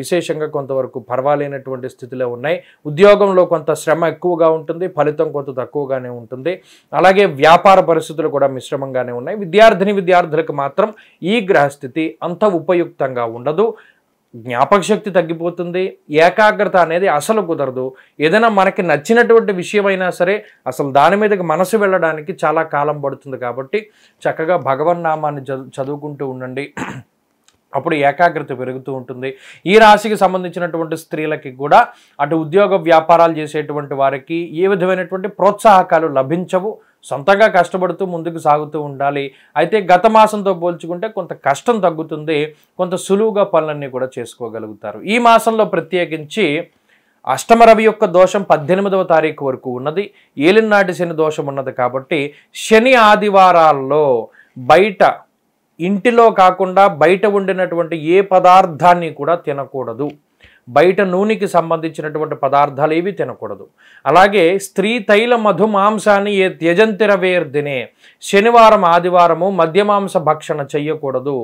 విశేషంగా కొంతవరకు పర్వాలేనటువంటి స్థితిలో ఉన్నాయి ఉద్యోగంలో కొంత శ్రమ ఎక్కువగా ఉంటుంది ఫలితం కొంత తక్కువగానే ఉంటుంది అలాగే వ్యాపార పరిస్థితులు కూడా మిశ్రమంగానే ఉన్నాయి విద్యార్థిని విద్యార్థులకు మాత్రం ఈ గ్రహస్థితి అంత ఉపయుక్తంగా ఉండదు జ్ఞాపక శక్తి తగ్గిపోతుంది ఏకాగ్రత అనేది అసలు కుదరదు ఏదైనా మనకి నచ్చినటువంటి విషయమైనా సరే అసలు దాని మీదకి మనసు వెళ్ళడానికి చాలా కాలం పడుతుంది కాబట్టి చక్కగా భగవన్నామాన్ని చదువుకుంటూ ఉండండి అప్పుడు ఏకాగ్రత పెరుగుతూ ఉంటుంది ఈ రాశికి సంబంధించినటువంటి స్త్రీలకి కూడా అటు ఉద్యోగ వ్యాపారాలు చేసేటువంటి వారికి ఏ విధమైనటువంటి ప్రోత్సాహకాలు లభించవు సొంతంగా కష్టపడుతూ ముందుకు సాగుతూ ఉండాలి అయితే గత మాసంతో పోల్చుకుంటే కొంత కష్టం తగ్గుతుంది కొంత సులువుగా పనులన్నీ కూడా చేసుకోగలుగుతారు ఈ మాసంలో ప్రత్యేకించి అష్టమ రవి యొక్క దోషం పద్దెనిమిదవ తారీఖు వరకు ఉన్నది ఏలినాటి శని దోషం ఉన్నది కాబట్టి శని ఆదివారాల్లో బయట ఇంటిలో కాకుండా బయట వండినటువంటి ఏ పదార్థాన్ని కూడా తినకూడదు బయట నూనెకి సంబంధించినటువంటి పదార్థాలు ఏవి తినకూడదు అలాగే స్త్రీ తైల మధు మాంసాన్ని ఏ త్యజంతిరవేర్ దినే శనివారం ఆదివారము మద్యమాంస భక్షణ చెయ్యకూడదు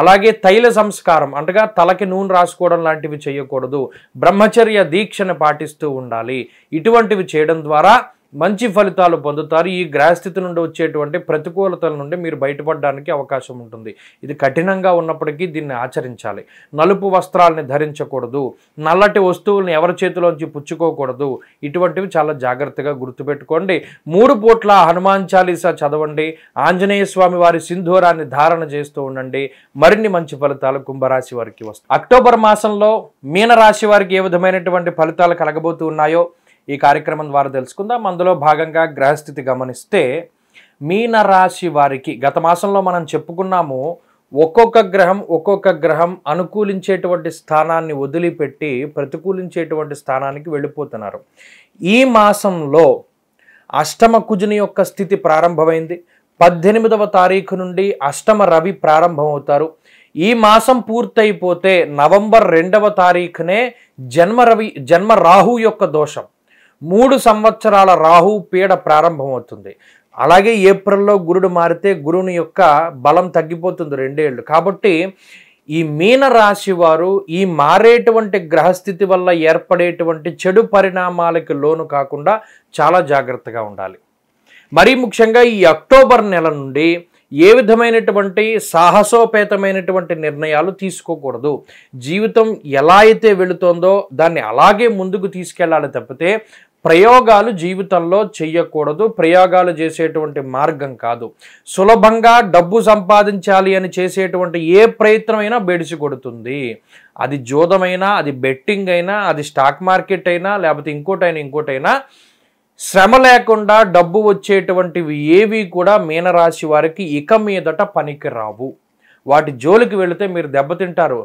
అలాగే తైల సంస్కారం అంటగా తలకి నూనె రాసుకోవడం లాంటివి చేయకూడదు బ్రహ్మచర్య దీక్షను పాటిస్తూ ఉండాలి ఇటువంటివి చేయడం ద్వారా మంచి ఫలితాలు పొందుతారు ఈ గ్రహస్థితి నుండి వచ్చేటువంటి ప్రతికూలతల నుండి మీరు బయటపడడానికి అవకాశం ఉంటుంది ఇది కఠినంగా ఉన్నప్పటికీ దీన్ని ఆచరించాలి నలుపు వస్త్రాలని ధరించకూడదు నల్లటి వస్తువులను ఎవరి చేతిలోంచి పుచ్చుకోకూడదు ఇటువంటివి చాలా జాగ్రత్తగా గుర్తుపెట్టుకోండి మూడు పూట్ల హనుమాన్ చాలీసా చదవండి ఆంజనేయ స్వామి వారి సింధూరాన్ని ధారణ చేస్తూ ఉండండి మరిన్ని మంచి ఫలితాలు కుంభరాశి వారికి వస్తాయి అక్టోబర్ మాసంలో మీనరాశి వారికి ఏ విధమైనటువంటి ఫలితాలు కలగబోతున్నాయో ఉన్నాయో ఈ కార్యక్రమం ద్వారా తెలుసుకుందాం అందులో భాగంగా గ్రహస్థితి గమనిస్తే మీనరాశి వారికి గత మాసంలో మనం చెప్పుకున్నాము ఒక్కొక్క గ్రహం ఒక్కొక్క గ్రహం అనుకూలించేటువంటి స్థానాన్ని వదిలిపెట్టి ప్రతికూలించేటువంటి స్థానానికి వెళ్ళిపోతున్నారు ఈ మాసంలో అష్టమ కుజుని యొక్క స్థితి ప్రారంభమైంది పద్దెనిమిదవ తారీఖు నుండి అష్టమ రవి ప్రారంభమవుతారు ఈ మాసం పూర్తయిపోతే నవంబర్ రెండవ తారీఖునే జన్మరవి జన్మ రాహు యొక్క దోషం మూడు సంవత్సరాల రాహు పీడ ప్రారంభమవుతుంది అలాగే ఏప్రిల్లో గురుడు మారితే గురుని యొక్క బలం తగ్గిపోతుంది రెండేళ్ళు కాబట్టి ఈ మీన రాశి వారు ఈ మారేటువంటి గ్రహస్థితి వల్ల ఏర్పడేటువంటి చెడు పరిణామాలకి లోను కాకుండా చాలా జాగ్రత్తగా ఉండాలి మరీ ముఖ్యంగా ఈ అక్టోబర్ నెల నుండి ఏ విధమైనటువంటి సాహసోపేతమైనటువంటి నిర్ణయాలు తీసుకోకూడదు జీవితం ఎలా అయితే వెళుతోందో దాన్ని అలాగే ముందుకు తీసుకెళ్లాలి తప్పితే ప్రయోగాలు జీవితంలో చెయ్యకూడదు ప్రయోగాలు చేసేటువంటి మార్గం కాదు సులభంగా డబ్బు సంపాదించాలి అని చేసేటువంటి ఏ ప్రయత్నమైనా బెడిసి కొడుతుంది అది జోదమైనా అది బెట్టింగ్ అయినా అది స్టాక్ మార్కెట్ అయినా లేకపోతే ఇంకోటైనా ఇంకోటైనా శ్రమ లేకుండా డబ్బు వచ్చేటువంటివి ఏవి కూడా మీనరాశి వారికి ఇక మీదట పనికి రావు వాటి జోలికి వెళితే మీరు దెబ్బతింటారు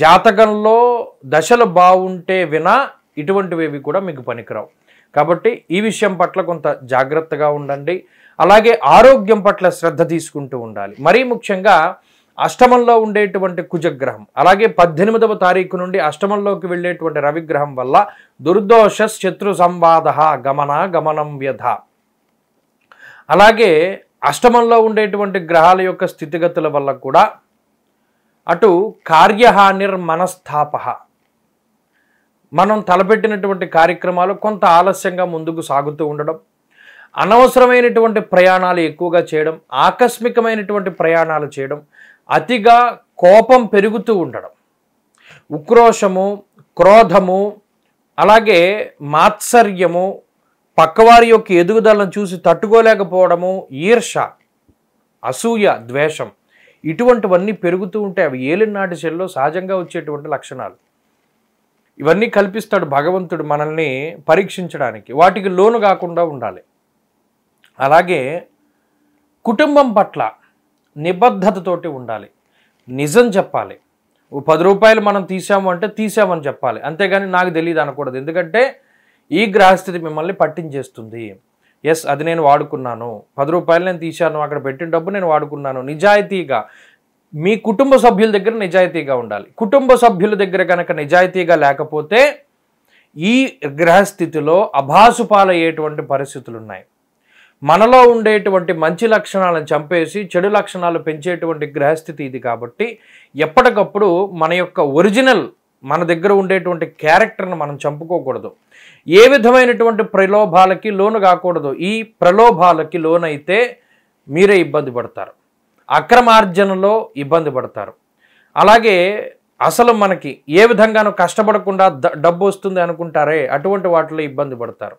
జాతకంలో దశలు బాగుంటే వినా ఇటువంటివేవి కూడా మీకు పనికిరావు కాబట్టి ఈ విషయం పట్ల కొంత జాగ్రత్తగా ఉండండి అలాగే ఆరోగ్యం పట్ల శ్రద్ధ తీసుకుంటూ ఉండాలి మరీ ముఖ్యంగా అష్టమంలో ఉండేటువంటి కుజగ్రహం అలాగే పద్దెనిమిదవ తారీఖు నుండి అష్టమంలోకి వెళ్ళేటువంటి రవిగ్రహం వల్ల దుర్దోష శత్రు సంవాద గమన గమనం వ్యధ అలాగే అష్టమంలో ఉండేటువంటి గ్రహాల యొక్క స్థితిగతుల వల్ల కూడా అటు కార్యహానిర్మనస్థాప మనం తలపెట్టినటువంటి కార్యక్రమాలు కొంత ఆలస్యంగా ముందుకు సాగుతూ ఉండడం అనవసరమైనటువంటి ప్రయాణాలు ఎక్కువగా చేయడం ఆకస్మికమైనటువంటి ప్రయాణాలు చేయడం అతిగా కోపం పెరుగుతూ ఉండడం ఉక్రోషము క్రోధము అలాగే మాత్సర్యము పక్కవారి యొక్క ఎదుగుదలను చూసి తట్టుకోలేకపోవడము ఈర్ష అసూయ ద్వేషం ఇటువంటివన్నీ పెరుగుతూ ఉంటే అవి ఏలినాటి చెల్లో సహజంగా వచ్చేటువంటి లక్షణాలు ఇవన్నీ కల్పిస్తాడు భగవంతుడు మనల్ని పరీక్షించడానికి వాటికి లోను కాకుండా ఉండాలి అలాగే కుటుంబం పట్ల నిబద్ధతతోటి ఉండాలి నిజం చెప్పాలి ఓ పది రూపాయలు మనం తీసాము అంటే తీసామని చెప్పాలి అంతేగాని నాకు తెలియదు అనకూడదు ఎందుకంటే ఈ గ్రహస్థితి మిమ్మల్ని పట్టించేస్తుంది ఎస్ అది నేను వాడుకున్నాను పది రూపాయలు నేను తీశాను అక్కడ పెట్టిన డబ్బు నేను వాడుకున్నాను నిజాయితీగా మీ కుటుంబ సభ్యుల దగ్గర నిజాయితీగా ఉండాలి కుటుంబ సభ్యుల దగ్గర కనుక నిజాయితీగా లేకపోతే ఈ గ్రహస్థితిలో అభాసుపాలయ్యేటువంటి పరిస్థితులు ఉన్నాయి మనలో ఉండేటువంటి మంచి లక్షణాలను చంపేసి చెడు లక్షణాలు పెంచేటువంటి గ్రహస్థితి ఇది కాబట్టి ఎప్పటికప్పుడు మన యొక్క ఒరిజినల్ మన దగ్గర ఉండేటువంటి క్యారెక్టర్ను మనం చంపుకోకూడదు ఏ విధమైనటువంటి ప్రలోభాలకి లోను కాకూడదు ఈ ప్రలోభాలకి లోనైతే మీరే ఇబ్బంది పడతారు అక్రమార్జనలో ఇబ్బంది పడతారు అలాగే అసలు మనకి ఏ విధంగానూ కష్టపడకుండా డబ్బు వస్తుంది అనుకుంటారే అటువంటి వాటిలో ఇబ్బంది పడతారు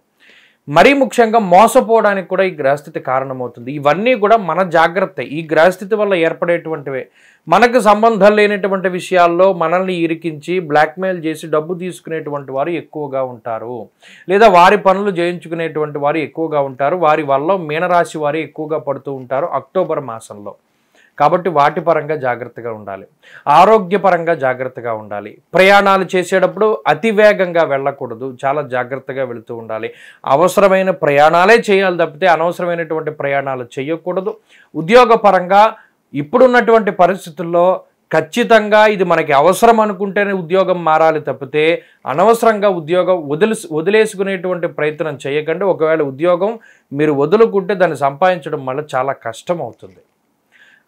మరీ ముఖ్యంగా మోసపోవడానికి కూడా ఈ గ్రహస్థితి కారణమవుతుంది ఇవన్నీ కూడా మన జాగ్రత్త ఈ గ్రహస్థితి వల్ల ఏర్పడేటువంటివే మనకు సంబంధం లేనటువంటి విషయాల్లో మనల్ని ఇరికించి బ్లాక్మెయిల్ చేసి డబ్బు తీసుకునేటువంటి వారు ఎక్కువగా ఉంటారు లేదా వారి పనులు చేయించుకునేటువంటి వారు ఎక్కువగా ఉంటారు వారి వల్ల మీనరాశి వారు ఎక్కువగా పడుతూ ఉంటారు అక్టోబర్ మాసంలో కాబట్టి వాటి పరంగా జాగ్రత్తగా ఉండాలి ఆరోగ్యపరంగా జాగ్రత్తగా ఉండాలి ప్రయాణాలు చేసేటప్పుడు అతివేగంగా వెళ్ళకూడదు చాలా జాగ్రత్తగా వెళుతూ ఉండాలి అవసరమైన ప్రయాణాలే చేయాలి తప్పితే అనవసరమైనటువంటి ప్రయాణాలు చేయకూడదు ఉద్యోగపరంగా ఇప్పుడున్నటువంటి పరిస్థితుల్లో ఖచ్చితంగా ఇది మనకి అవసరం అనుకుంటేనే ఉద్యోగం మారాలి తప్పితే అనవసరంగా ఉద్యోగం వదిలి వదిలేసుకునేటువంటి ప్రయత్నం చేయకండి ఒకవేళ ఉద్యోగం మీరు వదులుకుంటే దాన్ని సంపాదించడం వల్ల చాలా కష్టం అవుతుంది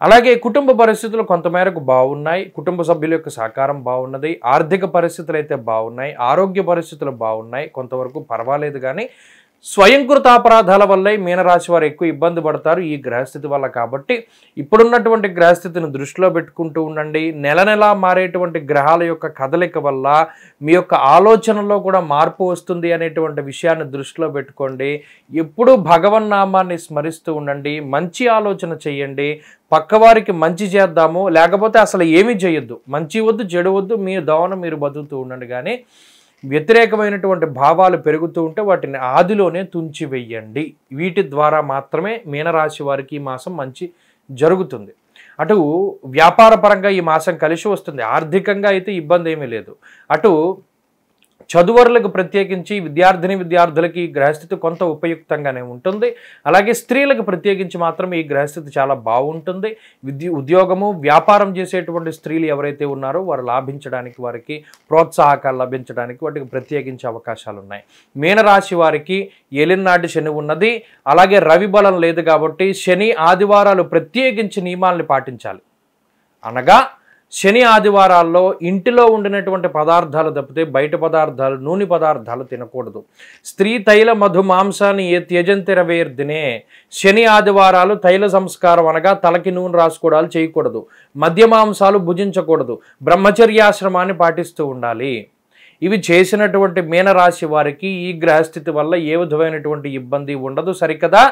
అలాగే కుటుంబ పరిస్థితులు కొంతమేరకు బాగున్నాయి కుటుంబ సభ్యుల యొక్క సహకారం బాగున్నది ఆర్థిక పరిస్థితులు అయితే బాగున్నాయి ఆరోగ్య పరిస్థితులు బాగున్నాయి కొంతవరకు పర్వాలేదు కానీ స్వయంకృత అపరాధాల వల్లే మీనరాశి వారు ఎక్కువ ఇబ్బంది పడతారు ఈ గ్రహస్థితి వల్ల కాబట్టి ఇప్పుడున్నటువంటి గ్రహస్థితిని దృష్టిలో పెట్టుకుంటూ ఉండండి నెల నెలా మారేటువంటి గ్రహాల యొక్క కదలిక వల్ల మీ యొక్క ఆలోచనలో కూడా మార్పు వస్తుంది అనేటువంటి విషయాన్ని దృష్టిలో పెట్టుకోండి ఎప్పుడూ భగవన్నామాన్ని స్మరిస్తూ ఉండండి మంచి ఆలోచన చేయండి పక్కవారికి మంచి చేద్దాము లేకపోతే అసలు ఏమీ చేయొద్దు మంచి వద్దు చెడు వద్దు మీ దోహన మీరు బతుకుతూ ఉండండి కానీ వ్యతిరేకమైనటువంటి భావాలు పెరుగుతూ ఉంటే వాటిని ఆదిలోనే వెయ్యండి వీటి ద్వారా మాత్రమే మీనరాశి వారికి ఈ మాసం మంచి జరుగుతుంది అటు వ్యాపారపరంగా ఈ మాసం కలిసి వస్తుంది ఆర్థికంగా అయితే ఇబ్బంది ఏమీ లేదు అటు చదువరులకు ప్రత్యేకించి విద్యార్థిని విద్యార్థులకి ఈ గ్రహస్థితి కొంత ఉపయుక్తంగానే ఉంటుంది అలాగే స్త్రీలకు ప్రత్యేకించి మాత్రం ఈ గ్రహస్థితి చాలా బాగుంటుంది విద్య ఉద్యోగము వ్యాపారం చేసేటువంటి స్త్రీలు ఎవరైతే ఉన్నారో వారు లాభించడానికి వారికి ప్రోత్సాహకాలు లభించడానికి వాటికి ప్రత్యేకించే అవకాశాలు ఉన్నాయి మీనరాశి వారికి ఎలినాటి శని ఉన్నది అలాగే రవి బలం లేదు కాబట్టి శని ఆదివారాలు ప్రత్యేకించి నియమాల్ని పాటించాలి అనగా శని ఆదివారాల్లో ఇంటిలో ఉండినటువంటి పదార్థాలు తప్పితే బయట పదార్థాలు నూనె పదార్థాలు తినకూడదు స్త్రీ తైల మధు మాంసాన్ని ఏ త్యజంతిరవేర్ దినే శని ఆదివారాలు తైల సంస్కారం అనగా తలకి నూనె రాసుకోవడాలు చేయకూడదు మద్య మాంసాలు భుజించకూడదు బ్రహ్మచర్యాశ్రమాన్ని పాటిస్తూ ఉండాలి ఇవి చేసినటువంటి మీనరాశి వారికి ఈ గ్రహస్థితి వల్ల ఏ విధమైనటువంటి ఇబ్బంది ఉండదు సరికదా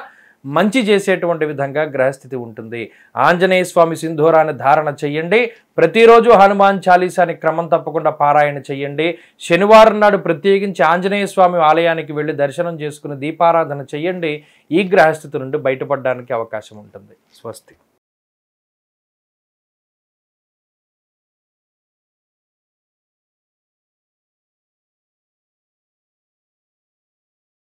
మంచి చేసేటువంటి విధంగా గ్రహస్థితి ఉంటుంది ఆంజనేయ స్వామి సింధూరాన్ని ధారణ చేయండి ప్రతిరోజు హనుమాన్ చాలీసాని క్రమం తప్పకుండా పారాయణ చేయండి శనివారం నాడు ప్రత్యేకించి ఆంజనేయ స్వామి ఆలయానికి వెళ్ళి దర్శనం చేసుకుని దీపారాధన చేయండి ఈ గ్రహస్థితి నుండి బయటపడడానికి అవకాశం ఉంటుంది స్వస్తి